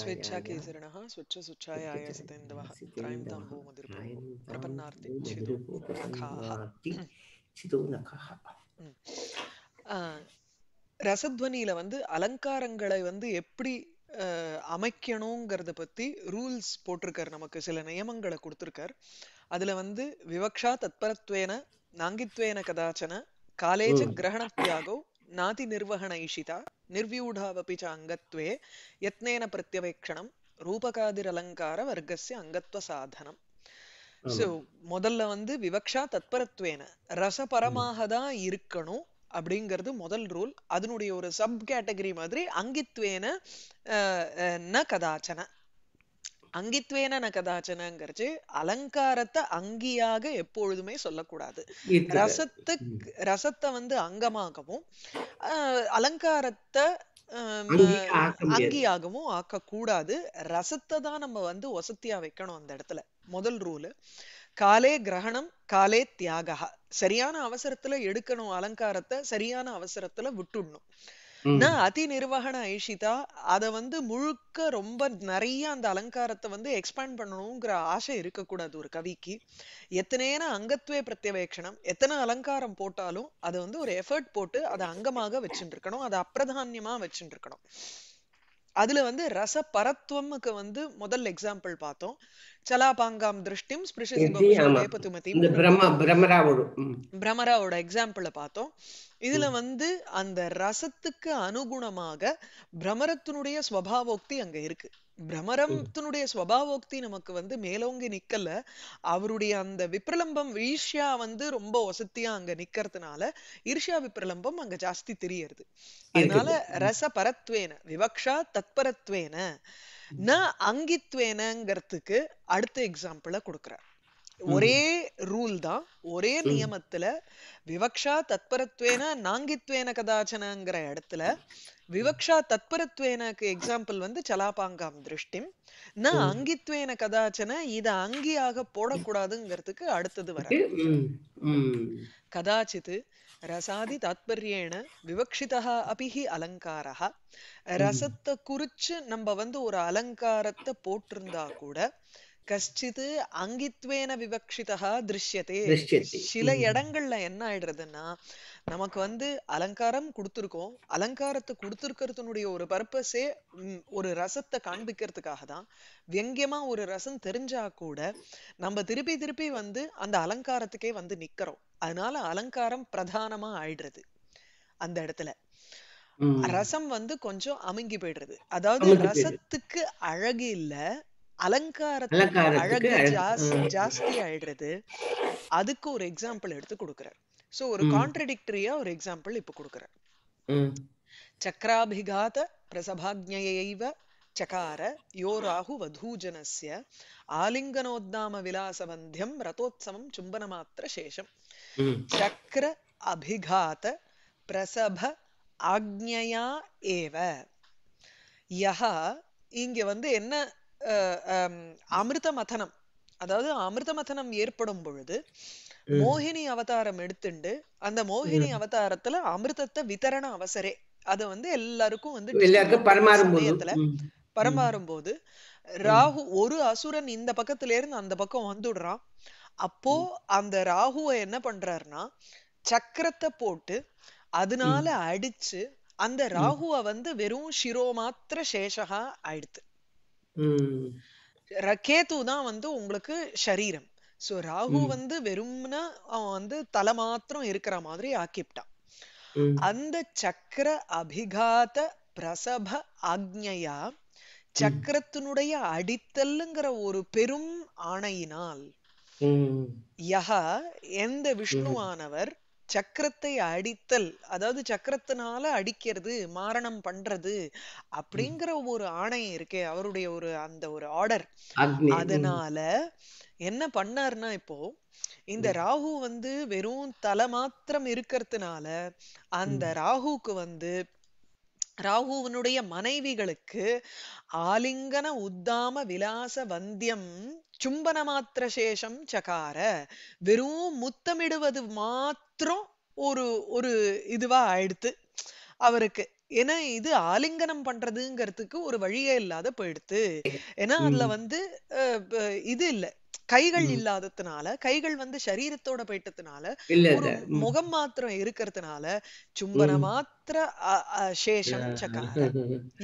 स्वेच्छाकेसरिणः ரசத்வனியில வந்து அலங்காரங்களை வந்து எப்படி அமைக்கணுங்கிறத பத்தி ரூல்ஸ் போட்டிருக்கார் நமக்கு சில நியமங்களை கொடுத்துருக்கார் அதுல வந்து விவக்ஷா தத்பரத்வேன நாங்கித்வேன கதாச்சன காலேஜ தியாகோ நாதி நிர்வகண नातिनिर्वहणैषिता निर्व्यूढावपि யத்னேன अङ्गत्वे ரூபகாதிர் அலங்கார ரூபகாதிரலங்கார அங்கத்துவ சாதனம் ஸோ முதல்ல வந்து விவக்ஷா தத்பரத்வேன ரசபரமாக தான் இருக்கணும் அப்படிங்கிறது முதல் ரூல் அதனுடைய ஒரு சப் கேட்டகரி மாதிரி அங்கித்வேன ந கதாச்சன அங்கித்வேன கதாச்சனங்கிறது அலங்காரத்தை அங்கியாக எப்பொழுதுமே சொல்லக்கூடாது ரசத்து ரசத்தை வந்து அங்கமாகவும் அலங்காரத்தை அங்கியாகவும் ஆக்க கூடாது ரசத்தை தான் நம்ம வந்து ஒசத்தியா வைக்கணும் அந்த இடத்துல முதல் ரூலு காலே கிரகணம் காலே தியாகா சரியான அவசரத்துல எடுக்கணும் அலங்காரத்தை சரியான அவசரத்துல விட்டுடணும் நான் அதி நிர்வகண ஐஷிதா அத வந்து முழுக்க ரொம்ப நிறைய அந்த அலங்காரத்தை வந்து எக்ஸ்பேண்ட் பண்ணணுங்கிற ஆசை இருக்கக்கூடாது ஒரு கவிக்கு எத்தனையான அங்கத்துவே பிரத்யவேக்ஷணம் எத்தனை அலங்காரம் போட்டாலும் அதை வந்து ஒரு எஃபர்ட் போட்டு அதை அங்கமாக வச்சுட்டு இருக்கணும் அதை அப்பிரதானியமா வச்சுட்டு அதுல வந்து ரச பரத்வமுக்கு வந்து முதல் எக்ஸாம்பிள் பார்த்தோம் சலாபாங்காம் திருஷ்டிம் பிரமராவோட எக்ஸாம்பிள் பார்த்தோம் இதுல வந்து அந்த ரசத்துக்கு அனுகுணமாக பிரமரத்தினுடைய ஸ்வபாவோக்தி அங்க இருக்கு பிரமரத்தினுடைய சுவாவோக்தி நமக்கு வந்து மேலோங்கி நிக்கல அவருடைய அந்த விப்ரலம்பம் ஈர்ஷியா வந்து ரொம்ப வசத்தியா அங்க நிக்கிறதுனால ஈர்ஷியா விப்ரலம்பம் அங்க ஜாஸ்தி தெரியறது அதனால ரச பரத்வேன விவக்ஷா தத்பரத்வேன ந அங்கித்வேனங்கிறதுக்கு அடுத்த எக்ஸாம்பிள கொடுக்குறேன் ஒரே ரூல் தான் ஒரே நியமத்துல விவக்ஷா தத்பரத்வேன நாங்கித்வேன கதாச்சனங்கிற இடத்துல விவக்ஷா தத்பரத்வேனக்கு எக்ஸாம்பிள் வந்து சலாபாங்காம் திருஷ்டிம் நான் அங்கித்வேன கதாச்சன இத அங்கியாக போடக்கூடாதுங்கிறதுக்கு அடுத்தது வர கதாச்சித் ரசாதி தாத்பரியேன விவக்ஷிதா அபிஹி அலங்காரா ரசத்தை குறிச்சு நம்ம வந்து ஒரு அலங்காரத்தை போட்டிருந்தா கூட கஷ்டித்து அங்கித்வேன விவக்ஷிதா திருஷ்யத்தே சில இடங்கள்ல என்ன ஆயிடுறதுன்னா நமக்கு வந்து அலங்காரம் கொடுத்துருக்கோம் அலங்காரத்தை கொடுத்துருக்கிறதுனுடைய ஒரு பர்பஸே ஒரு ரசத்தை காண்பிக்கிறதுக்காக தான் வியங்கியமா ஒரு ரசம் தெரிஞ்சா கூட நம்ம திருப்பி திருப்பி வந்து அந்த அலங்காரத்துக்கே வந்து நிக்கிறோம் அதனால அலங்காரம் பிரதானமா ஆயிடுறது அந்த இடத்துல ரசம் வந்து கொஞ்சம் அமுங்கி போயிடுறது அதாவது ரசத்துக்கு அழகு இல்ல அலங்காரத்துக்கு அழகு ஜாஸ்தி ஆயிடுறது அதுக்கு ஒரு எக்ஸாம்பிள் எடுத்து கொடுக்கிறார் சோ ஒரு கான்ட்ரடிக்டரியா ஒரு எக்ஸாம்பிள் இப்ப கொடுக்குறார் சக்கராபிகாத பிரசபாஜையைவ ಚಕಾರ ಯೋ ರಾಹು ವಧೂಜನಸ್ಯ ಆಲಿಂಗನೋದ್ದಾಮ ವಿಲಾಸವಂಧ್ಯಂ ರಥೋತ್ಸವಂ சும்பன மாத்திர சேஷம் ಚಕ್ರ அபிகாத பிரசப ஆக்ஞையா ஏவ யஹா இங்க வந்து என்ன அமிர்த மதனம் அதாவது அமிர்த மதனம் ஏற்படும் பொழுது மோகினி அவதாரம் எடுத்துண்டு அந்த மோகினி அவதாரத்துல அமிர்தத்தை விதரண அவசரே அது வந்து எல்லாருக்கும் வந்து பரமாறும் போது ராகு ஒரு அசுரன் இந்த பக்கத்துல இருந்து அந்த பக்கம் வந்துடுறான் அப்போ அந்த ராகுவை என்ன பண்றாருன்னா சக்கரத்தை போட்டு அதனால அடிச்சு அந்த ராகுவை வந்து வெறும் சிரோ மாத்திர சேஷகா ஆயிடுது கேது தான் வந்து உங்களுக்கு சரீரம் சோ ராகு வந்து வெறும்னா அவன் வந்து தலை மாத்திரம் இருக்கிற மாதிரி ஆக்கிப்டான் அந்த சக்கர அபிகாத பிரசப ஆக்ஞையா சக்கரத்தினுடைய அடித்தல்லுங்கிற ஒரு பெரும் ஆணையினால் யஹா எந்த விஷ்ணுவானவர் சக்கரத்தை அடித்தல் அதாவது சக்கரத்தினால அடிக்கிறது மாரணம் பண்றது அப்படிங்கிற ஒரு ஆணையம் இருக்கே அவருடைய ஒரு அந்த ஒரு ஆர்டர் அதனால என்ன பண்ணாருன்னா இப்போ இந்த ராகு வந்து வெறும் தலை மாத்திரம் இருக்கிறதுனால அந்த ராகுக்கு வந்து ராகுவனுடைய மனைவிகளுக்கு ஆலிங்கன உத்தாம விலாச வந்தியம் சும்பன மாத்திர சேஷம் சகார வெறும் முத்தமிடுவது மாத்திரம் மாத்திரம் ஒரு ஒரு இதுவா ஆயிடுத்து அவருக்கு ஏன்னா இது ஆலிங்கனம் பண்றதுங்கிறதுக்கு ஒரு வழியே இல்லாத போயிடுத்து ஏன்னா அதுல வந்து இது இல்லை கைகள் இல்லாததுனால கைகள் வந்து சரீரத்தோட போயிட்டதுனால முகம் மாத்திரம் இருக்கிறதுனால சும்பன மாத்திர சேஷம்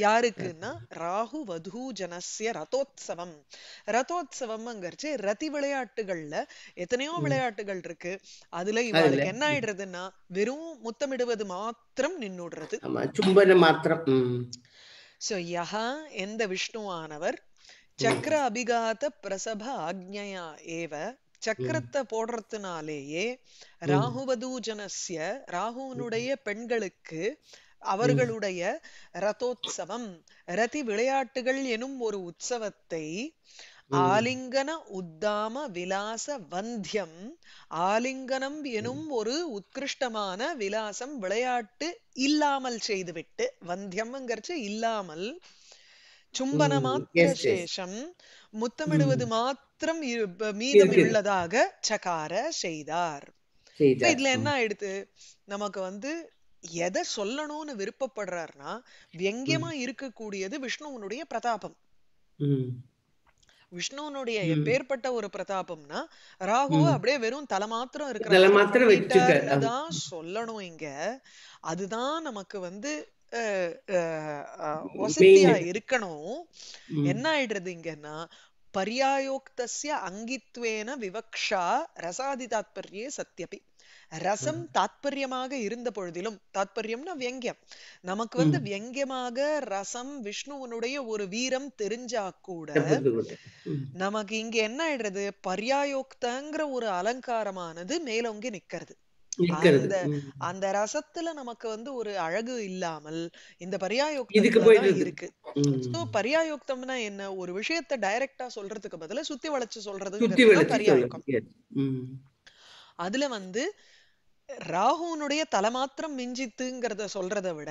யாருக்குன்னா ராகு வதூ ஜனசிய ரதோத்சவம் ரதோத்சவம்ங்கிறச்சு ரதி விளையாட்டுகள்ல எத்தனையோ விளையாட்டுகள் இருக்கு அதுல இவங்களுக்கு என்ன ஆயிடுறதுன்னா வெறும் முத்தமிடுவது மாத்திரம் நின்னுடுறது சோ யஹா எந்த விஷ்ணுவானவர் சக்கர அபிகாத பிரசப ஆக்ஞையா ஏவ சக்கரத்தை போடுறதுனாலேயே ராகுவதூஜனஸ்ய ராகுவனுடைய பெண்களுக்கு அவர்களுடைய ரதோத்சவம் ரதி விளையாட்டுகள் எனும் ஒரு உற்சவத்தை ஆலிங்கன உத்தாம விலாச வந்தியம் ஆலிங்கனம் எனும் ஒரு உத்கிருஷ்டமான விலாசம் விளையாட்டு இல்லாமல் செய்துவிட்டு வந்தியம்ங்கிறச்சு இல்லாமல் சும்பன மாத்திர சேஷம் முத்தமிடுவது மாத்திரம் மீதம் உள்ளதாக சகார செய்தார் இதுல என்ன ஆயிடுது நமக்கு வந்து எதை சொல்லணும்னு விருப்பப்படுறாருன்னா வியங்கியமா இருக்கக்கூடியது விஷ்ணுவனுடைய பிரதாபம் விஷ்ணுவனுடைய எப்பேற்பட்ட ஒரு பிரதாபம்னா ராகு அப்படியே வெறும் தலை மாத்திரம் இருக்கிற சொல்லணும் இங்க அதுதான் நமக்கு வந்து வசதியா இருக்கணும் என்ன ஆயிடுறது இங்கன்னா பரியாயோக்தசிய அங்கித்வேன விவக்ஷா ரசாதி தாத்பரியே சத்தியபி ரசம் தாத்பரியமாக இருந்த பொழுதிலும் தாத்பரியம்னா வியங்கியம் நமக்கு வந்து வியங்கியமாக ரசம் விஷ்ணுவனுடைய ஒரு வீரம் தெரிஞ்சா கூட நமக்கு இங்க என்ன ஆயிடுறது பர்யாயோக்தங்கிற ஒரு அலங்காரமானது மேலோங்கி நிக்கிறது அந்த அந்த ரசத்துல நமக்கு வந்து ஒரு அழகு இல்லாமல் இந்த பரியாயோக்தம் இருக்கு சோ பரியாயோக்தம்னா என்ன ஒரு விஷயத்த டைரக்டா சொல்றதுக்கு பதில சுத்தி வளைச்சு சொல்றது பரியாயோகம் அதுல வந்து ராகுனுடைய தலை மாத்திரம் மிஞ்சித்துங்கிறத சொல்றதை விட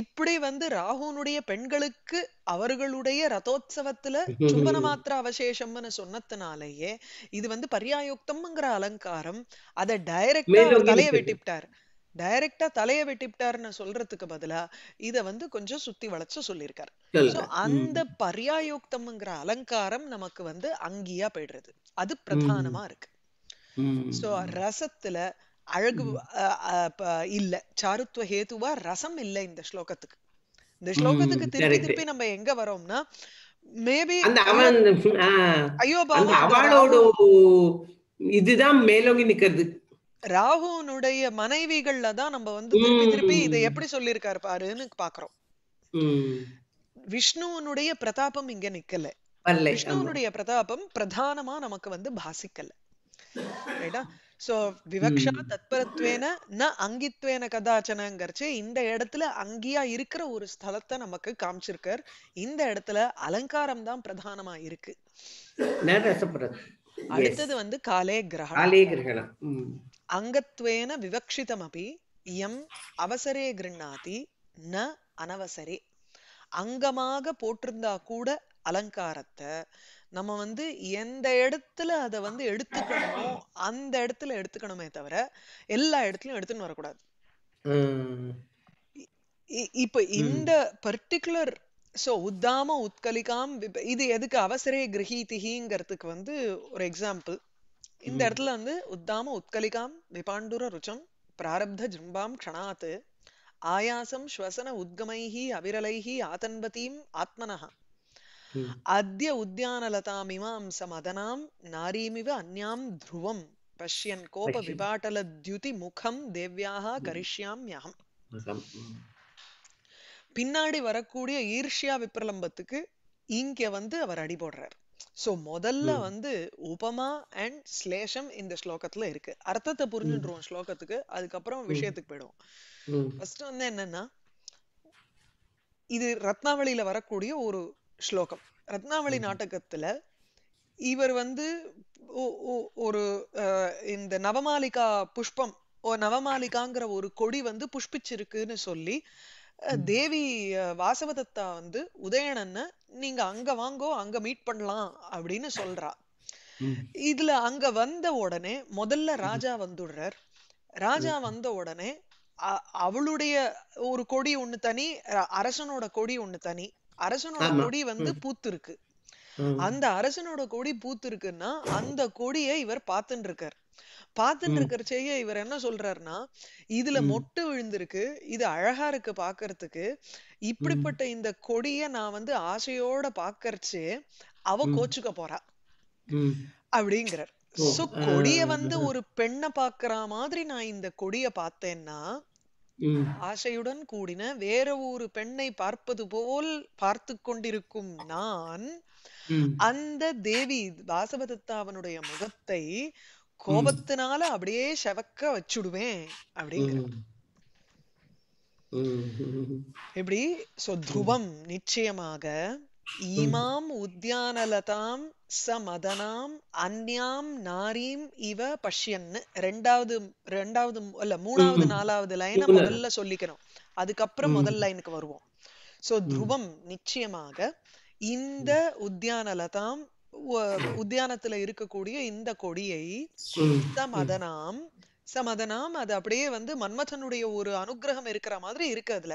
இப்படி வந்து ராகுனுடைய பெண்களுக்கு அவர்களுடைய ரதோத்சவத்துல சும்பன மாத்திர அவசேஷம்னு சொன்னதுனாலேயே இது வந்து பரியாயுக்தம்ங்கிற அலங்காரம் அதை டைரக்டா தலைய வெட்டிப்டார் டைரக்டா தலைய வெட்டிவிட்டாருன்னு சொல்றதுக்கு பதிலா இத வந்து கொஞ்சம் சுத்தி வளைச்சு சொல்லியிருக்காரு அந்த பரியாயுக்தம்ங்கிற அலங்காரம் நமக்கு வந்து அங்கியா போயிடுறது அது பிரதானமா இருக்கு சோ ரசத்துல அழகு இல்ல சாருத்துவ ஹேதுவா ரசம் இல்ல இந்த ஸ்லோகத்துக்கு இந்த ஸ்லோகத்துக்கு திருப்பி திருப்பி நம்ம எங்க வரோம்னா மேபி ஐயோ அவளோட இதுதான் மேலோங்கி நிக்கிறது ராகுனுடைய மனைவிகள்ல தான் நம்ம வந்து திருப்பி திருப்பி இதை எப்படி சொல்லியிருக்காரு பாருன்னு பாக்குறோம் விஷ்ணுவனுடைய பிரதாபம் இங்க நிக்கல விஷ்ணுவனுடைய பிரதாபம் பிரதானமா நமக்கு வந்து பாசிக்கல ரைட்டா சோ விவக்ஷா தத்பரத்வேன ந அங்கித்வேன கதாச்சனங்கிறச்சு இந்த இடத்துல அங்கியா இருக்கிற ஒரு ஸ்தலத்தை நமக்கு காமிச்சிருக்கார் இந்த இடத்துல அலங்காரம் தான் பிரதானமா இருக்கு அடுத்தது வந்து காலே கிரகணம் அங்கத்வேன விவக்ஷிதம் அப்படி எம் அவசரே கிருண்ணாதி ந அனவசரே அங்கமாக போட்டிருந்தா கூட அலங்காரத்தை நம்ம வந்து எந்த இடத்துல அதை வந்து எடுத்துக்கணுமோ அந்த இடத்துல எடுத்துக்கணுமே தவிர எல்லா இடத்துலயும் எடுத்துன்னு வரக்கூடாது இப்ப இந்த பர்டிகுலர் சோ உத்தாம உத்கலிகாம் இது எதுக்கு அவசரே கிரகிதிகிங்கிறதுக்கு வந்து ஒரு எக்ஸாம்பிள் இந்த இடத்துல வந்து உத்தாம உத்கலிகாம் விபாண்டுர ருச்சம் பிராரப்த ஜிம்பாம் க்ஷணாத்து ஆயாசம் ஸ்வசன உத்கமைஹி அவிரலைஹி ஆதன்பதீம் ஆத்மனஹா அத்திய உத்தியானலதாமிமாம் சமதனாம் நாரீமிவ அந்யாம் த்ருவம் பஷ்யன் கோப விபாட்டலத்யுதி முகம் தேவ்யாக யாம் பின்னாடி வரக்கூடிய ஈர்ஷியா விப்ரலம்பத்துக்கு இங்க வந்து அவர் அடி போடுறார் சோ முதல்ல வந்து உபமா அண்ட் ஸ்லேஷம் இந்த ஸ்லோகத்துல இருக்கு அர்த்தத்தை புரிஞ்சுருவோம் ஸ்லோகத்துக்கு அதுக்கப்புறம் விஷயத்துக்கு போயிடுவோம் ஃபர்ஸ்ட் வந்து என்னன்னா இது ரத்னாவளியில வரக்கூடிய ஒரு ஸ்லோகம் ரத்னாவளி நாடகத்துல இவர் வந்து ஒரு இந்த நவமாலிகா புஷ்பம் நவமாலிகாங்கிற ஒரு கொடி வந்து புஷ்பிச்சிருக்குன்னு சொல்லி தேவி வாசவதத்தா வந்து உதயணன்னு நீங்க அங்க வாங்கோ அங்க மீட் பண்ணலாம் அப்படின்னு சொல்றா இதுல அங்க வந்த உடனே முதல்ல ராஜா வந்துடுறார் ராஜா வந்த உடனே அவளுடைய ஒரு கொடி ஒண்ணு தனி அரசனோட கொடி ஒண்ணு தனி அரசனோட கொடி வந்து பூத்து இருக்கு அந்த அரசனோட கொடி பூத்து இருக்குன்னா அந்த கொடியை இவர் இருக்கார் பாத்துட்டு பார்த்துட்டு செய்ய இவர் என்ன சொல்றாருன்னா இதுல மொட்டு விழுந்திருக்கு இது அழகா இருக்கு பாக்குறதுக்கு இப்படிப்பட்ட இந்த கொடிய நான் வந்து ஆசையோட பாக்கறச்சே அவ கோச்சுக்க போறா அப்படிங்கிறார் சோ கொடிய வந்து ஒரு பெண்ணை பாக்குற மாதிரி நான் இந்த கொடிய பார்த்தேன்னா ஆசையுடன் கூடின வேற ஒரு பெண்ணை பார்ப்பது போல் பார்த்து கொண்டிருக்கும் நான் அந்த தேவி வாசவதத்தாவனுடைய முகத்தை கோபத்தினால அப்படியே செவக்க வச்சுடுவேன் அப்படிங்கிற எப்படி சோ நிச்சயமாக ஈமாம் உத்தியானலதாம் ச மதனாம் அந்யாம் நாரீம் இவ பஷ்யன்னு ரெண்டாவது ரெண்டாவது இல்ல மூணாவது நாலாவது லைனை முதல்ல சொல்லிக்கணும் அதுக்கப்புறம் முதல் லைனுக்கு வருவோம் சோ துருவம் நிச்சயமாக இந்த உத்தியானலதாம் உத்தியானத்துல இருக்கக்கூடிய இந்த கொடியை மதனாம் சமதனாம் அது அப்படியே வந்து மன்மதனுடைய ஒரு அனுகிரகம் இருக்கிற மாதிரி இருக்கு அதுல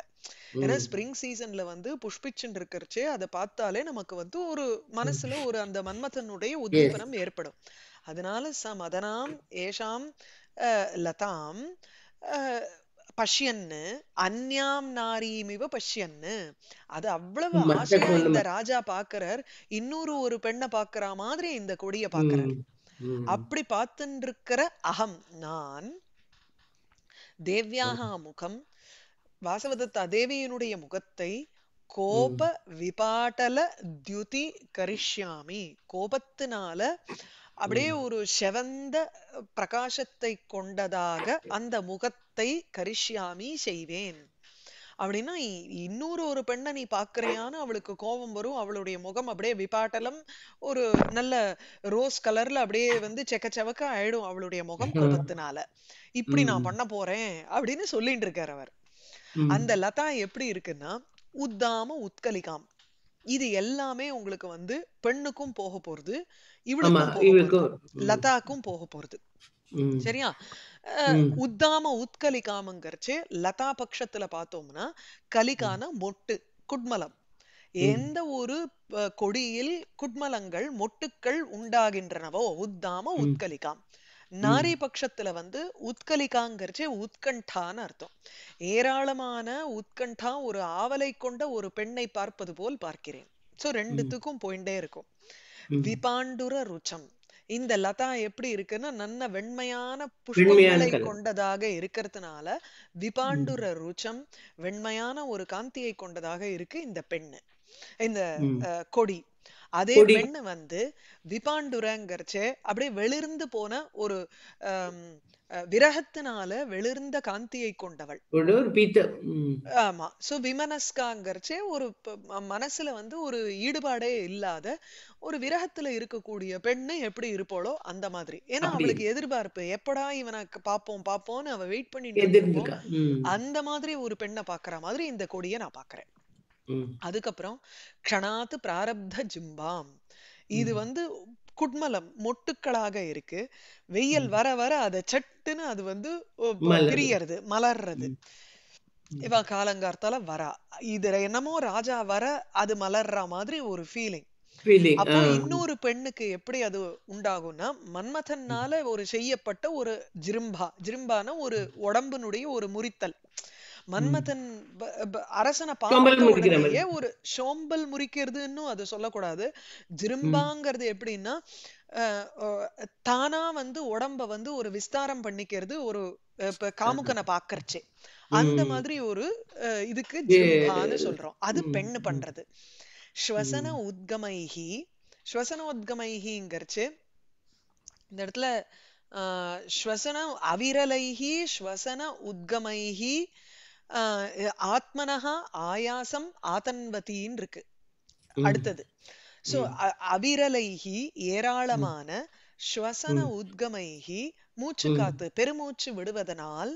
ஏன்னா ஸ்பிரிங் சீசன்ல வந்து புஷ்பிச்சுன்னு இருக்கிறச்சு அதை பார்த்தாலே நமக்கு வந்து ஒரு மனசுல ஒரு அந்த மன்மதனுடைய உதீபனம் ஏற்படும் அதனால சமதனாம் ஏஷாம் லதாம் பஷ்யன்னு அந்யாம் நாரீமிவ பஷ்யன்னு அது அவ்வளவு ஆசையா இந்த ராஜா பாக்குறார் இன்னொரு ஒரு பெண்ணை பாக்குற மாதிரி இந்த கொடிய பாக்குறார் அப்படி பார்த்துருக்கிற இருக்கிற அகம் நான் தேவியாக முகம் வாசவதத்தா தேவியினுடைய முகத்தை கோப விபாட்டல தியுதி கரிஷ்யாமி கோபத்தினால அப்படியே ஒரு செவந்த பிரகாசத்தை கொண்டதாக அந்த முகத்தை கரிஷ்யாமி செய்வேன் அப்படின்னா இன்னொரு ஒரு பெண்ணை நீ பாக்குறியான்னு அவளுக்கு கோபம் வரும் அவளுடைய முகம் அப்படியே விபாட்டலம் ஒரு நல்ல ரோஸ் கலர்ல அப்படியே வந்து செவக்க ஆயிடும் அவளுடைய முகம் கோபத்தினால இப்படி நான் பண்ண போறேன் அப்படின்னு சொல்லிட்டு இருக்காரு அவர் அந்த லதா எப்படி இருக்குன்னா உத்தாம உத்கலிகாம் இது எல்லாமே உங்களுக்கு வந்து பெண்ணுக்கும் போக போறது இவளுக்கும் லதாக்கும் போக போறது சரியா உத்தாம உட்கலிகாமங்கிறச்சு லதா பட்சத்துல பார்த்தோம்னா கலிகான மொட்டு குட்மலம் எந்த ஒரு கொடியில் குட்மலங்கள் மொட்டுக்கள் உண்டாகின்றனவோ உத்தாம உத்கலிகாம் நாரி பட்சத்துல வந்து உத்கலிகாங்கிறச்சு உத்கண்டான்னு அர்த்தம் ஏராளமான உத்கண்டா ஒரு ஆவலை கொண்ட ஒரு பெண்ணை பார்ப்பது போல் பார்க்கிறேன் சோ ரெண்டுத்துக்கும் போயிட்டே இருக்கும் விபாண்டுர ருச்சம் இந்த லதா எப்படி இருக்குன்னா நல்ல வெண்மையான புஷ்பங்களை கொண்டதாக இருக்கிறதுனால விபாண்டுர ருச்சம் வெண்மையான ஒரு காந்தியை கொண்டதாக இருக்கு இந்த பெண்ணு இந்த கொடி அதே பெண்ணு வந்து விபாண்டுரங்கிறச்ச அப்படியே வெளிர்ந்து போன ஒரு விரகத்தினால வெளிர்ந்த காந்தியை கொண்டவள் ஆமா சோ விமனஸ்காங்கிறச்சே ஒரு மனசுல வந்து ஒரு ஈடுபாடே இல்லாத ஒரு விரகத்துல இருக்கக்கூடிய பெண்ணு எப்படி இருப்பாளோ அந்த மாதிரி ஏன்னா அவளுக்கு எதிர்பார்ப்பு எப்படா இவனை பாப்போம் பாப்போம்னு அவ வெயிட் பண்ணிட்டு அந்த மாதிரி ஒரு பெண்ணை பாக்குற மாதிரி இந்த கொடியை நான் பாக்குறேன் அதுக்கப்புறம் க்ஷணாத்து பிராரப்த ஜிம்பாம் இது வந்து குட்மலம் மொட்டுக்களாக இருக்கு வெயில் வர வர அதை சட்டுன்னு அது வந்து பிரியறது மலர்றது இவன் காலங்கார்த்தால வரா இது என்னமோ ராஜா வர அது மலர்ற மாதிரி ஒரு ஃபீலிங் அப்போ இன்னொரு பெண்ணுக்கு எப்படி அது உண்டாகும்னா மன்மதன்னால ஒரு செய்யப்பட்ட ஒரு ஜிரும்பா ஜிரும்பான ஒரு உடம்பினுடைய ஒரு முறித்தல் மன்மதன் அரசனை பார்க்க ஒரு சோம்பல் முறிக்கிறதுன்னு அது சொல்லக்கூடாது ஜிரும்பாங்கிறது எப்படின்னா தானா வந்து உடம்ப வந்து ஒரு விஸ்தாரம் பண்ணிக்கிறது ஒரு இப்ப காமுக்கனை பாக்கறச்சே அந்த மாதிரி ஒரு இதுக்கு ஜிரும்பான்னு சொல்றோம் அது பெண்ணு பண்றது ஸ்வசன உத்கமைஹி ஸ்வசன உத்கமைஹிங்கிறச்சு இந்த இடத்துல ஸ்வசன அவிரலைஹி ஸ்வசன உத்கமைஹி ஆத்மனகா ஆயாசம் ஆதன்வத்தின்னு இருக்கு அடுத்தது சோ அவிரலைகி ஏராளமான ஸ்வசன உத்கமைகி மூச்சு காத்து பெருமூச்சு விடுவதனால்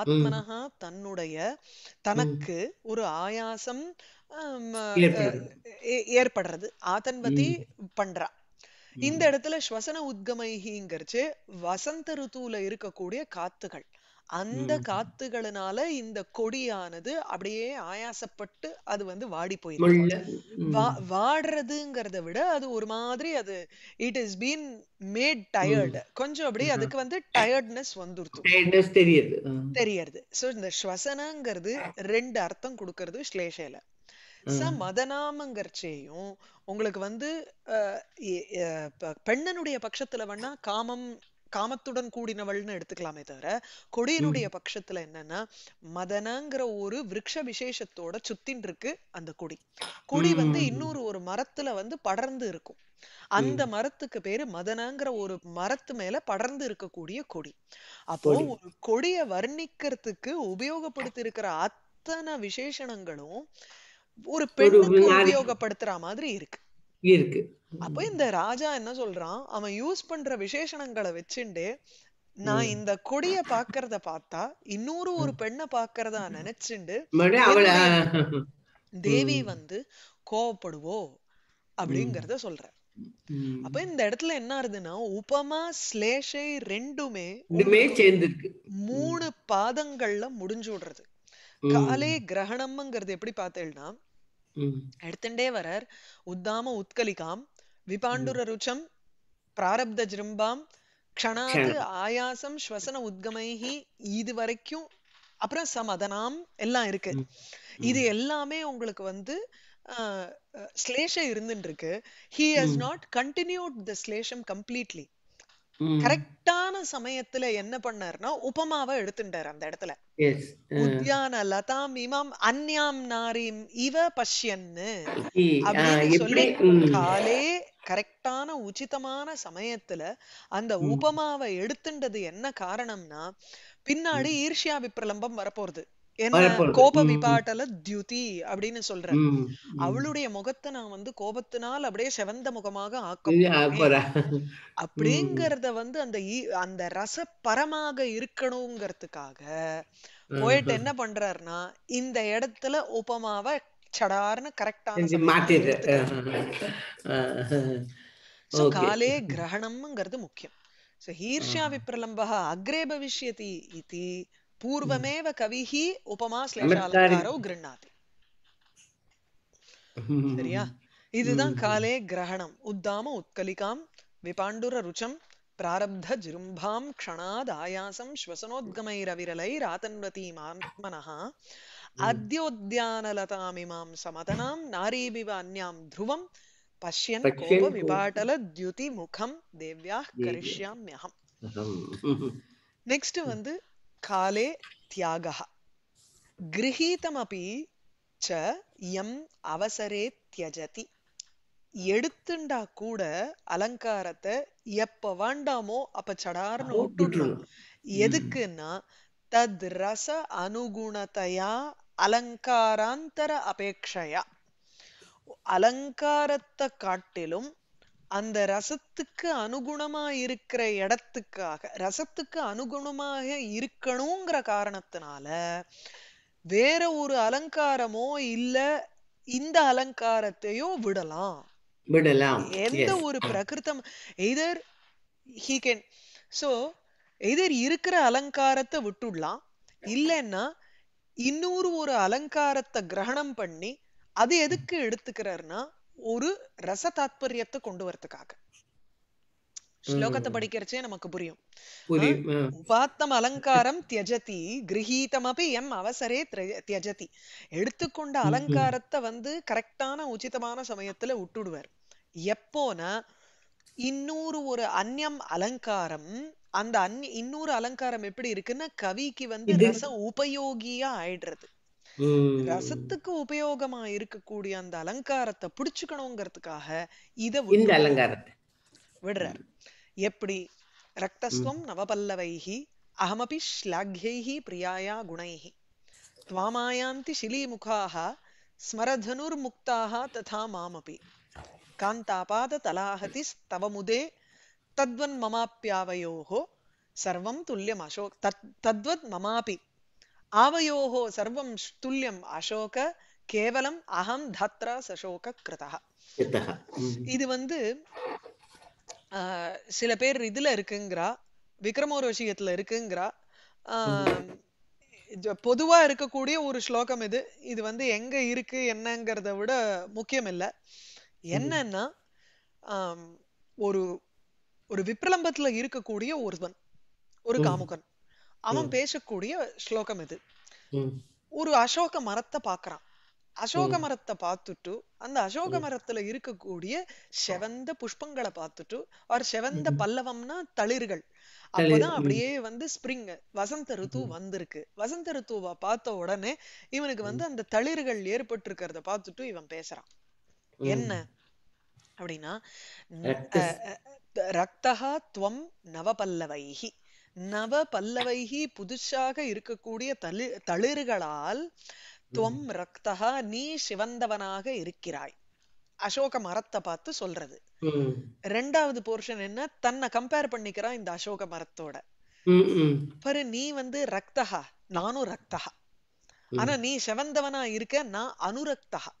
ஆத்மனகா தன்னுடைய தனக்கு ஒரு ஆயாசம் ஏற்படுறது ஆதன்பதி பண்றா இந்த இடத்துல ஸ்வசன உத்கமைகிங்கிறச்சு வசந்த ருத்துல இருக்கக்கூடிய காத்துகள் அந்த காத்துகளினால இந்த கொடியானது அப்படியே ஆயாசப்பட்டு அது வந்து வாடி போயிருக்கு வாடுறதுங்கிறத விட அது ஒரு மாதிரி அது it is been made tired கொஞ்சம் அப்படியே அதுக்கு வந்து டயர்ட்னஸ் வந்துருத்து தெரியுது தெரியறது சோ இந்த ஸ்வசனங்கிறது ரெண்டு அர்த்தம் கொடுக்கறது ஸ்லேஷையில ச மதநாமங்கர்ச்சேயும் உங்களுக்கு வந்து பெண்ணனுடைய பட்சத்துல வேணா காமம் காமத்துடன் கூடினவள்னு எடுத்துக்கலாமே தவிர கொடியினுடைய பட்சத்துல என்னன்னா மதனங்கிற ஒரு விருட்ச விசேஷத்தோட சுத்தின் இருக்கு அந்த கொடி கொடி வந்து இன்னொரு ஒரு மரத்துல வந்து படர்ந்து இருக்கும் அந்த மரத்துக்கு பேரு மதனங்கிற ஒரு மரத்து மேல படர்ந்து இருக்கக்கூடிய கொடி அப்போ ஒரு கொடிய வர்ணிக்கிறதுக்கு உபயோகப்படுத்தி இருக்கிற அத்தனை விசேஷணங்களும் ஒரு பெண்ணுக்கு உபயோகப்படுத்துற மாதிரி இருக்கு இருக்கு அப்ப இந்த ராஜா என்ன சொல்றான் அவன் யூஸ் பண்ற விசேஷணங்களை வச்சுண்டு நான் இந்த கொடிய பாக்குறத பார்த்தா இன்னொரு ஒரு பெண்ணை பாக்குறதா நினைச்சுண்டு தேவி வந்து கோவப்படுவோ அப்படிங்கறத சொல்ற அப்ப இந்த இடத்துல என்ன ஆகுதுன்னா உபமா ஸ்லேஷை ரெண்டுமே மூணு பாதங்கள்ல முடிஞ்சு விடுறது காலே கிரகணம்ங்கிறது எப்படி பார்த்தேன்னா எடுத்துண்டே வரார் உத்தாம உத்கலிகாம் விபாண்டுர ருச்சம் பிராரப்த ஜிரும்பாம் க்ஷணாது ஆயாசம் ஸ்வசன உத்கமைஹி இது வரைக்கும் அப்புறம் சமதனாம் எல்லாம் இருக்கு இது எல்லாமே உங்களுக்கு வந்து ஸ்லேஷம் இருந்துட்டு இருக்கு he has not continued the ஸ்லேஷம் கம்ப்ளீட்லி கரெக்டான சமயத்துல என்ன பண்ணார்னா உபமாவை எடுத்துட்டாரு அந்த இடத்துல உத்யான லதாம் இமாம் அந்யாம் நாரிம் இவ பஷ்யன்னு அப்படின்னு சொல்லி காலே கரெக்டான உச்சிதமான சமயத்துல அந்த உபமாவை எடுத்துண்டது என்ன காரணம்னா பின்னாடி ஈர்ஷியா விப்ரலம்பம் வரப்போறது என்ன கோப விபாட்டல தியுதி அப்படின்னு சொல்றேன் அவளுடைய முகத்தை நான் வந்து கோபத்தினால் அப்படியே செவந்த முகமாக ஆக்க அப்படிங்கறத வந்து அந்த அந்த ரச பரமாக இருக்கணுங்கிறதுக்காக போயிட்டு என்ன பண்றாருன்னா இந்த இடத்துல உபமாவ சடார்னு கரெக்டான காலே கிரகணம்ங்கிறது முக்கியம் ஈர்ஷா விப்ரலம்பா அக்ரே பவிஷ்யதி இது பூர்வமேவ கவிஹி உபமா ஸ்லேஷாலங்காரோ கிருண்ணாதி சரியா இதுதான் காலே கிரகணம் உத்தாம உத்கலிகாம் விபாண்டுர ருச்சம் பிராரப்த ஜிரும்பாம் க்ஷணாத் ஆயாசம் ஸ்வசனோத்கமை ரவிரலை ராதன்வதி மாத்மனா அத்யோத்யானலதாமிமாம் சமதனாம் நாரீபிவ அன்யாம் த்ருவம் பஷ்யன் கோப விபாட்டல த்யுதி முகம் தேவ்யாஹ் கரிஷ்யாம்யகம் நெக்ஸ்ட் வந்து काले त्यागः गृहीतमपि च எம் அவசரே தியஜதி எடுத்துண்டா கூட அலங்காரத்தை எப்ப வேண்டாமோ அப்ப சடார்னு விட்டுடணும் எதுக்குன்னா தத் ரச அனுகுணத்தையா அலங்காராந்தர அபேட்சையா அலங்காரத்தை காட்டிலும் அந்த ரசத்துக்கு அனுகுணமா இருக்கிற இடத்துக்காக ரசத்துக்கு அனுகுணமாக இருக்கணுங்கிற காரணத்தினால வேற ஒரு அலங்காரமோ இல்ல இந்த அலங்காரத்தையோ விடலாம் விடலாம் எந்த ஒரு பிரகிருத்தம் either he can so either இருக்கிற அலங்காரத்தை விட்டுடலாம் இல்லைன்னா இன்னொரு ஒரு அலங்காரத்தை கிரகணம் பண்ணி அது எதுக்கு எடுத்துக்கிறாருன்னா ஒரு ரச தாத்பரியத்தை கொண்டு வரதுக்காக ஸ்லோகத்தை படிக்கிறச்சே நமக்கு புரியும் உபாத்தம் அலங்காரம் தியஜதி கிரகீதம் அப்படி எம் அவசரே தியஜதி எடுத்துக்கொண்ட அலங்காரத்தை வந்து கரெக்டான உச்சிதமான சமயத்துல விட்டுடுவார் எப்போனா இன்னொரு ஒரு அந்யம் அலங்காரம் அந்த அந் இன்னொரு அலங்காரம் எப்படி இருக்குன்னா கவிக்கு வந்து ரச உபயோகியா ஆயிடுறது ரசத்துக்கு உபயோகமா இருக்கக்கூடிய அந்த அலங்காரத்தை புடிச்சுக்கணுங்கிறதுக்காக இத இந்த அலங்காரத்தை விடுறார் எப்படி ரக்தஸ்வம் நவபல்லவைஹி அகமபி ஸ்லாக்யைஹி பிரியாயா குணைஹி துவாமாயாந்தி ஸ்மரதனுர் முக்தாக ததா மாமபி காந்தாபாத தலாஹதி ஸ்தவமுதே தத்வன் மமாப்யாவயோகோ சர்வம் துல்லியம் அசோக் தத் தத்வத் மமாபி आवयोः சர்வம் துல்லியம் அசோக கேவலம் அகம் தத்ரா சசோக கிருதா இது வந்து சில பேர் இதுல இருக்குங்கிறா விக்ரமோரோஷியத்துல இருக்குங்கிறா பொதுவா இருக்கக்கூடிய ஒரு ஸ்லோகம் இது இது வந்து எங்க இருக்கு என்னங்கிறத விட முக்கியம் இல்ல என்னன்னா ஒரு ஒரு விப்ரலம்பத்துல இருக்கக்கூடிய ஒருவன் ஒரு காமுகன் அவன் பேசக்கூடிய ஸ்லோகம் இது ஒரு அசோக மரத்தை பாக்குறான் அசோக மரத்தை பார்த்துட்டு அந்த அசோக மரத்துல இருக்கக்கூடிய செவந்த புஷ்பங்களை பார்த்துட்டு அவர் செவந்த பல்லவம்னா தளிர்கள் அப்பதான் அப்படியே வந்து ஸ்பிரிங் வசந்த ருத்து வந்திருக்கு வசந்த ருத்துவை பார்த்த உடனே இவனுக்கு வந்து அந்த தளிர்கள் ஏற்பட்டு இருக்கிறத பார்த்துட்டு இவன் பேசுறான் என்ன அப்படின்னா ரக்தகா துவம் நவபல்லவைகி நவ பல்லவைகி புதுசாக இருக்கக்கூடிய தளி தளிர்களால் துவம் ரக்தகா நீ சிவந்தவனாக இருக்கிறாய் அசோக மரத்தை பார்த்து சொல்றது ரெண்டாவது போர்ஷன் என்ன தன்னை கம்பேர் பண்ணிக்கிறான் இந்த அசோக மரத்தோட பரு நீ வந்து ரக்தகா நானும் ரக்தகா ஆனா நீ செவந்தவனா இருக்க நான் அனுரக்தகா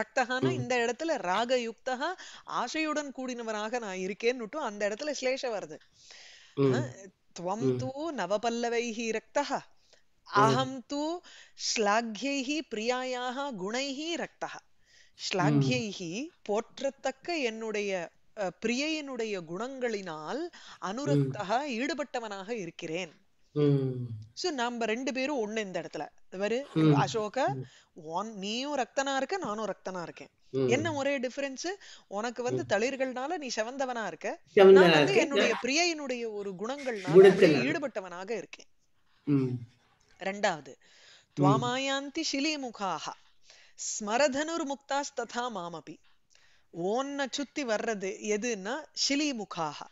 ரக்தகானா இந்த இடத்துல ராக யுக்தகா ஆசையுடன் கூடினவனாக நான் இருக்கேன்னுட்டும் அந்த இடத்துல ஸ்லேஷ வருது त्वं तु नवपल्लवैः रक्तः अहं तु श्लाघ्यैः பிரியாயாக குணைः ரக்தः ஸ்லாக்யைஹ போற்றத்தக்க என்னுடைய பிரியையினுடைய குணங்களினால் அனுரக்தக ஈடுபட்டவனாக இருக்கிறேன் சோ நம்ம ரெண்டு பேரும் ஒண்ணு இந்த இடத்துல அசோக நீயும் ரக்தனா இருக்க நானும் ரத்தனா இருக்கேன் என்ன ஒரே டிஃபரன்ஸ் உனக்கு வந்து தளிர்கள்னால நீ செவந்தவனா இருக்க நான் வந்து என்னுடைய பிரியனுடைய ஒரு குணங்கள்னால ஈடுபட்டவனாக இருக்கேன் ரெண்டாவது துவாமாயாந்தி சிலிமுகாக ஸ்மரதனுர் முக்தாஸ் ததா மாமபி ஓன்ன சுத்தி வர்றது எதுன்னா சிலிமுகாக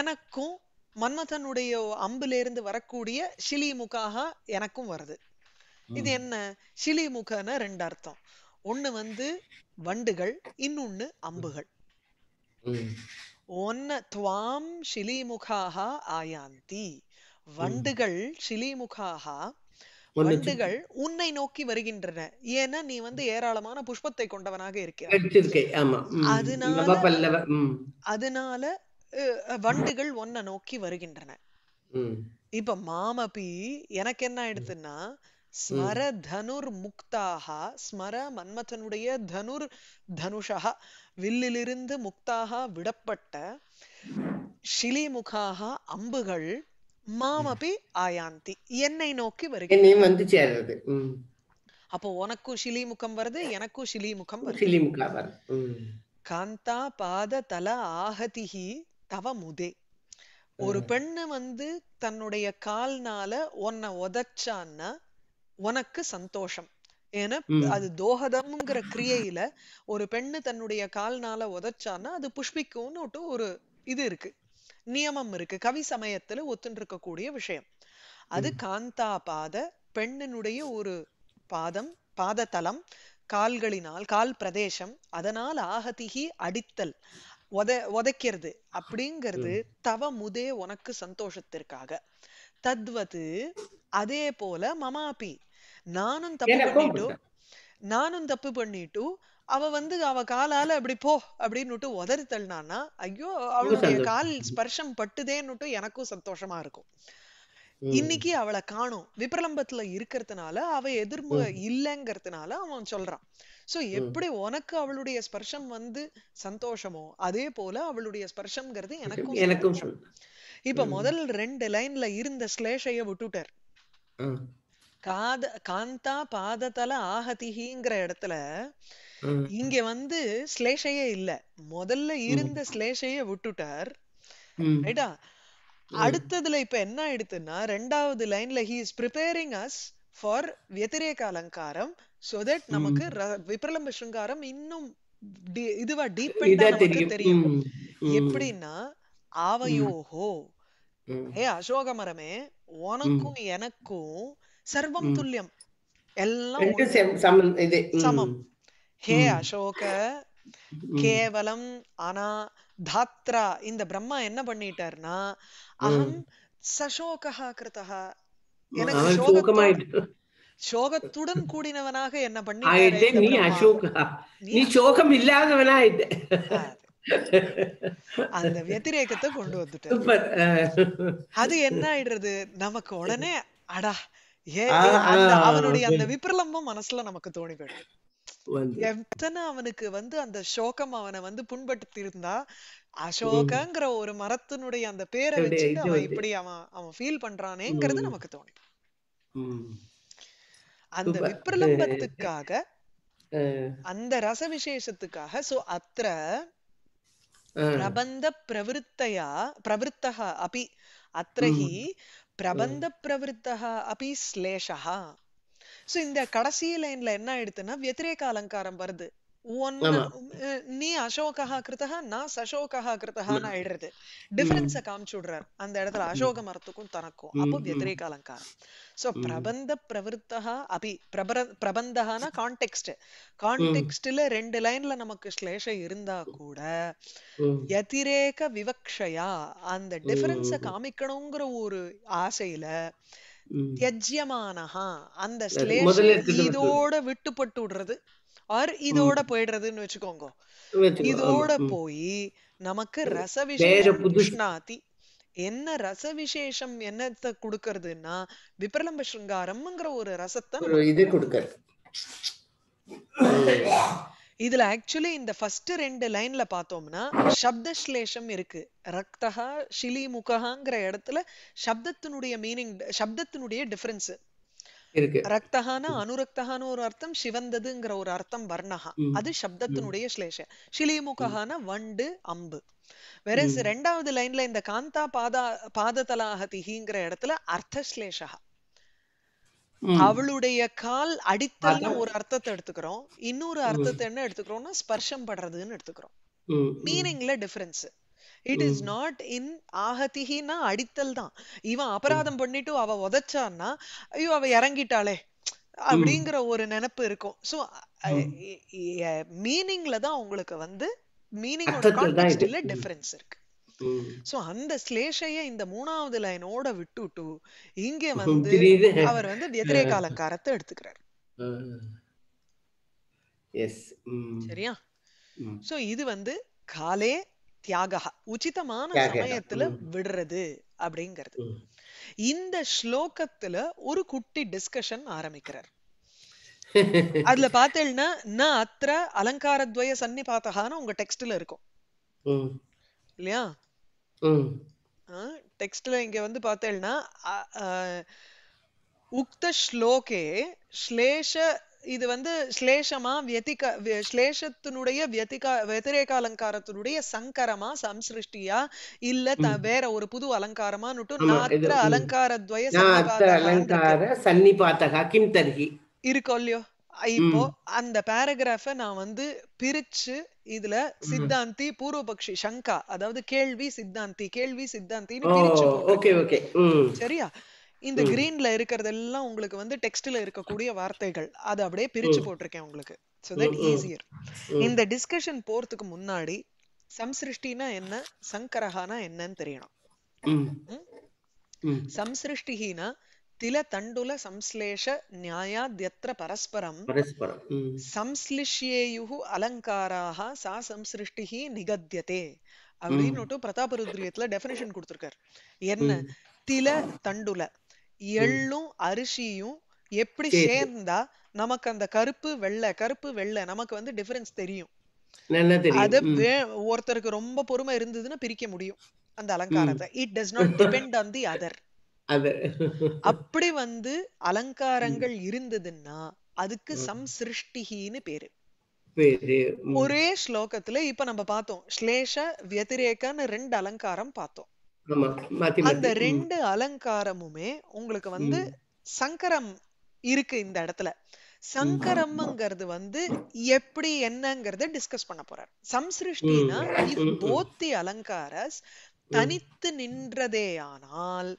எனக்கும் மன்மதனுடைய அம்புலேருந்து வரக்கூடிய ஷிலிமுகாக எனக்கும் வருது இது என்ன ஷிலிமுகன ரெண்டு அர்த்தம் ஒண்ணு வந்து வண்டுகள் இன்னொன்னு அம்புகள் ஒன்ன துவாம் ஷிலிமுகாக ஆயாந்தி வண்டுகள் ஷிலிமுகாக வண்டுகள் உன்னை நோக்கி வருகின்றன ஏன்னா நீ வந்து ஏராளமான புஷ்பத்தை கொண்டவனாக இருக்கிறாய் அதனால அதனால வண்டுகள் ஒன்ன நோக்கி வருகின்றன இப்ப மாமபி எனக்கு என்ன ஆயிடுதுன்னா ஸ்மர தனுர் முக்தாக ஸ்மர மன்மதனுடைய தனுர் தனுஷா வில்லிலிருந்து முக்தாக விடப்பட்ட ஷிலிமுகாக அம்புகள் மாமபி ஆயாந்தி என்னை நோக்கி வருகிறது அப்போ உனக்கும் ஷிலிமுகம் வருது எனக்கும் ஷிலிமுகம் வருது காந்தா பாத தல ஆகதிஹி தவமுதே ஒரு பெண்ணு வந்து தன்னுடைய கால்னால உன்னை உதச்சான்னா உனக்கு சந்தோஷம் ஏன்னா அது தோகதம்ங்கிற கிரியையில ஒரு பெண்ணு தன்னுடைய கால்னால உதச்சான்னா அது புஷ்பிக்கும்னு ஒரு இது இருக்கு நியமம் இருக்கு கவி சமயத்துல ஒத்துன்னு இருக்கக்கூடிய விஷயம் அது காந்தா பாத பெண்ணினுடைய ஒரு பாதம் தலம் கால்களினால் கால் பிரதேசம் அதனால் ஆகதிகி அடித்தல் உத உதைக்கிறது அப்படிங்கிறது தவ முதே உனக்கு சந்தோஷத்திற்காக தத்வது அதே போல மமாபி நானும் தப்பு பண்ணிட்டு நானும் தப்பு பண்ணிட்டு அவ வந்து அவ காலால அப்படி போ அப்படின்னுட்டு உதறி தள்ளினான்னா ஐயோ அவளுடைய கால் ஸ்பர்ஷம் பட்டுதேன்னுட்டு எனக்கும் சந்தோஷமா இருக்கும் இன்னைக்கு அவளை காணும் விப்ரலம்பத்துல இருக்கிறதுனால அவ எதிர்ப்பு இல்லைங்கிறதுனால அவன் சொல்றான் சோ எப்படி உனக்கு அவளுடைய ஸ்பர்ஷம் வந்து சந்தோஷமோ அதே போல அவளுடைய ஸ்பர்ஷம்ங்கிறது எனக்கும் எனக்கும் இப்ப முதல் ரெண்டு லைன்ல இருந்த ஸ்லேஷைய விட்டுட்டார் காத காந்தா பாதத்தல ஆகதிகிங்கிற இடத்துல இங்க வந்து ஸ்லேஷையே இல்ல முதல்ல இருந்த ஸ்லேஷைய விட்டுட்டார் ரைட்டா அடுத்ததுல இப்ப என்ன ஆயிடுத்துன்னா ரெண்டாவது லைன்ல he is preparing as far வெத்திரேக அலங்காரம் சோ தட் நமக்கு விப்ரலம்ப சிருங்காரம் இன்னும் இதுவா டீப்பெண்டா நமக்கு தெரியும் எப்படின்னா ஆவயோஹோ ஏ அசோக மரமே உனக்கும் எனக்கும் சர்வம் துல்லியம் எல்லாம் சமம் ஹே அசோக கேவலம் ஆனா தாத்ரா இந்த பிரம்மா என்ன பண்ணிட்டார்னா அகம் சசோகா கிருதா எனக்கு சோகமாயிட்டு சோகத்துடன் கூடினவனாக என்ன பண்ணி நீ அசோகா நீ சோகம் இல்லாதவனா அந்த வத்திரேகத்தை கொண்டு வந்துட்டேன் அது என்ன ஆயிடுறது நமக்கு உடனே அடா ஏ அவனுடைய அந்த விப்ரலம்பம் மனசுல நமக்கு தோணி போயிடுது எத்தனை அவனுக்கு வந்து அந்த சோகம் அவனை வந்து புண்படுத்தி இருந்தா அசோகங்கிற ஒரு மரத்தினுடைய அந்த பேரை வச்சுட்டு அவன் இப்படி அவன் அவன் ஃபீல் பண்றானேங்கிறது நமக்கு தோணும் அந்த விப்ரலம்பத்துக்காக அந்த ரச விசேஷத்துக்காக சோ அத்திர பிரபந்த பிரவருத்தையா பிரவருத்தः அபி அத்திரஹி பிரபந்த பிரவருத்தः அபி ஸ்லேஷஹா சோ இந்த கடைசி லைன்ல என்ன ஆயிடுதுன்னா व्यतिरेक அலங்காரம் வருது நீ அசோகா கிருத்தா நான் சசோகா கிருத்தஹான்னு ஆயிடுறது டிஃபரன்ஸ காமிச்சு விடுறாரு அந்த இடத்துல அசோக மரத்துக்கும் தனக்கும் அப்போ வத்திரேக அலங்காரம் சோ பிரபந்த பிரவருத்தா அபி பிரபர பிரபந்தஹானா கான்டெக்ஸ்ட் கான்டெக்ஸ்ட்ல ரெண்டு லைன்ல நமக்கு ஸ்லேஷம் இருந்தா கூட எதிரேக விவக்ஷயா அந்த டிஃபரன்ஸ காமிக்கணுங்கிற ஒரு ஆசையில தியஜ்யமானஹா அந்த ஸ்லேஷம் இதோட விட்டுப்பட்டு விடுறது ஆர் இதோட போயிடுறதுன்னு வச்சுக்கோங்க இதோட போய் நமக்கு ரச புதுஷ்ணாதி என்ன ரச விசேஷம் என்னத்தை கொடுக்கறதுன்னா விபரலம்ப சிருங்காரம்ங்கிற ஒரு ரசத்தை இது கொடுக்கறது இதுல ஆக்சுவலி இந்த ஃபர்ஸ்ட் ரெண்டு லைன்ல பார்த்தோம்னா சப்தஸ்லேஷம் இருக்கு ரக்தகா ஷிலி முகஹாங்கிற இடத்துல சப்தத்தினுடைய மீனிங் சப்தத்தினுடைய டிஃபரன்ஸ் இருக்கு ரக்தஹானா அனுரக்தஹான ஒரு அர்த்தம் சிவந்ததுங்கிற ஒரு அர்த்தம் வர்ணஹா அது சப்தத்தினுடைய ஸ்லேஷ சிலிமுகஹான வண்டு அம்பு வேற ரெண்டாவது லைன்ல இந்த காந்தா பாதா பாததலாகதிகிங்கிற இடத்துல அர்த்த அர்த்தஸ்லேஷா அவளுடைய கால் அடித்தல்னு ஒரு அர்த்தத்தை எடுத்துக்கிறோம் இன்னொரு அர்த்தத்தை என்ன எடுத்துக்கிறோம்னா ஸ்பர்ஷம் படுறதுன்னு எடுத்துக்கிறோம் மீனிங்ல difference it is not in ஆகத்திகின்னா அடித்தல் தான் இவன் அபராதம் பண்ணிட்டு அவ உதச்சான்னா ஐயோ அவ இறங்கிட்டாளே அப்படிங்கிற ஒரு நினைப்பு இருக்கும் சோ மீனிங்ல தான் உங்களுக்கு வந்து மீனிங்கோட டிஃபரன்ஸ் இருக்கு சோ அந்த ஸ்லேஷைய இந்த மூணாவது லைனோட விட்டுட்டு இங்க வந்து அவர் வந்து வெதிரேக அலங்காரத்தை எடுத்துக்கிறார் சரியா சோ இது வந்து காலே தியாகா உச்சிதமான சமயத்துல விடுறது அப்படிங்கிறது இந்த ஸ்லோகத்துல ஒரு குட்டி டிஸ்கஷன் ஆரம்பிக்கிறார் அதுல பாத்தீங்கன்னா ந அத்திர அலங்காரத்வய சன்னிபாத்தகான்னு உங்க டெக்ஸ்ட்ல இருக்கும் இல்லையா டெக்ஸ்ட்ல இங்க வந்து பார்த்தேன்னா உக்த ஸ்லோகே ஸ்லேஷ இது வந்து ஸ்லேஷமா வியதிக ஸ்லேஷத்தினுடைய வியதிகா வெத்திரேக அலங்காரத்தினுடைய சங்கரமா சம்சிருஷ்டியா இல்ல வேற ஒரு புது அலங்காரமான்னுட்டு நாத்திர துவய அலங்கார சன்னிபாத்தகா கிம் தருகி இருக்கோ இல்லையோ இப்போ அந்த பேராகிராஃப நான் வந்து பிரிச்சு இதுல சித்தாந்தி பூர்வபக்ஷி சங்கா அதாவது கேள்வி சித்தாந்தி கேள்வி சித்தாந்தின்னு சரியா இந்த கிரீன்ல இருக்கிறதெல்லாம் உங்களுக்கு வந்து டெக்ஸ்ட்ல இருக்கக்கூடிய வார்த்தைகள் அது அப்படியே பிரிச்சு போட்டிருக்கேன் உங்களுக்கு ஸோ தட் ஈஸியர் இந்த டிஸ்கஷன் போறதுக்கு முன்னாடி சம்சிருஷ்டினா என்ன சங்கரஹானா என்னன்னு தெரியணும் சம்சிருஷ்டிஹினா தில தண்டுல சம்ஸ்லேஷ நியாயாத்யத்ர பரஸ்பரம் சம்ஸ்லிஷ்யேயு அலங்காராக சா சம்சிருஷ்டிஹி நிகத்தியதே அப்படின்னுட்டு பிரதாபருத்ரியத்துல டெபினேஷன் கொடுத்துருக்காரு என்ன தில தண்டுல எள்ளும் அரிசியும் எப்படி சேர்ந்தா நமக்கு அந்த கருப்பு வெள்ளை கருப்பு வெள்ளை நமக்கு வந்து டிஃபரன்ஸ் தெரியும் ஒருத்தருக்கு ரொம்ப பொறுமை இருந்ததுன்னா பிரிக்க முடியும் அந்த அலங்காரத்தை it does not depend on the other அப்படி வந்து அலங்காரங்கள் இருந்ததுன்னா அதுக்கு சிருஷ்டிகின்னு பேரு ஒரே ஸ்லோகத்துல இப்ப நம்ம பார்த்தோம் ஸ்லேஷ வத்திரேக்கான்னு ரெண்டு அலங்காரம் பார்த்தோம் அந்த ரெண்டு அலங்காரமுமே உங்களுக்கு வந்து சங்கரம் இருக்கு இந்த இடத்துல சங்கரம்ங்கிறது வந்து எப்படி என்னங்கறத டிஸ்கஸ் பண்ண போறார் சம்சிருஷ்டினா இது போத்தி அலங்காரஸ் தனித்து நின்றதே ஆனால்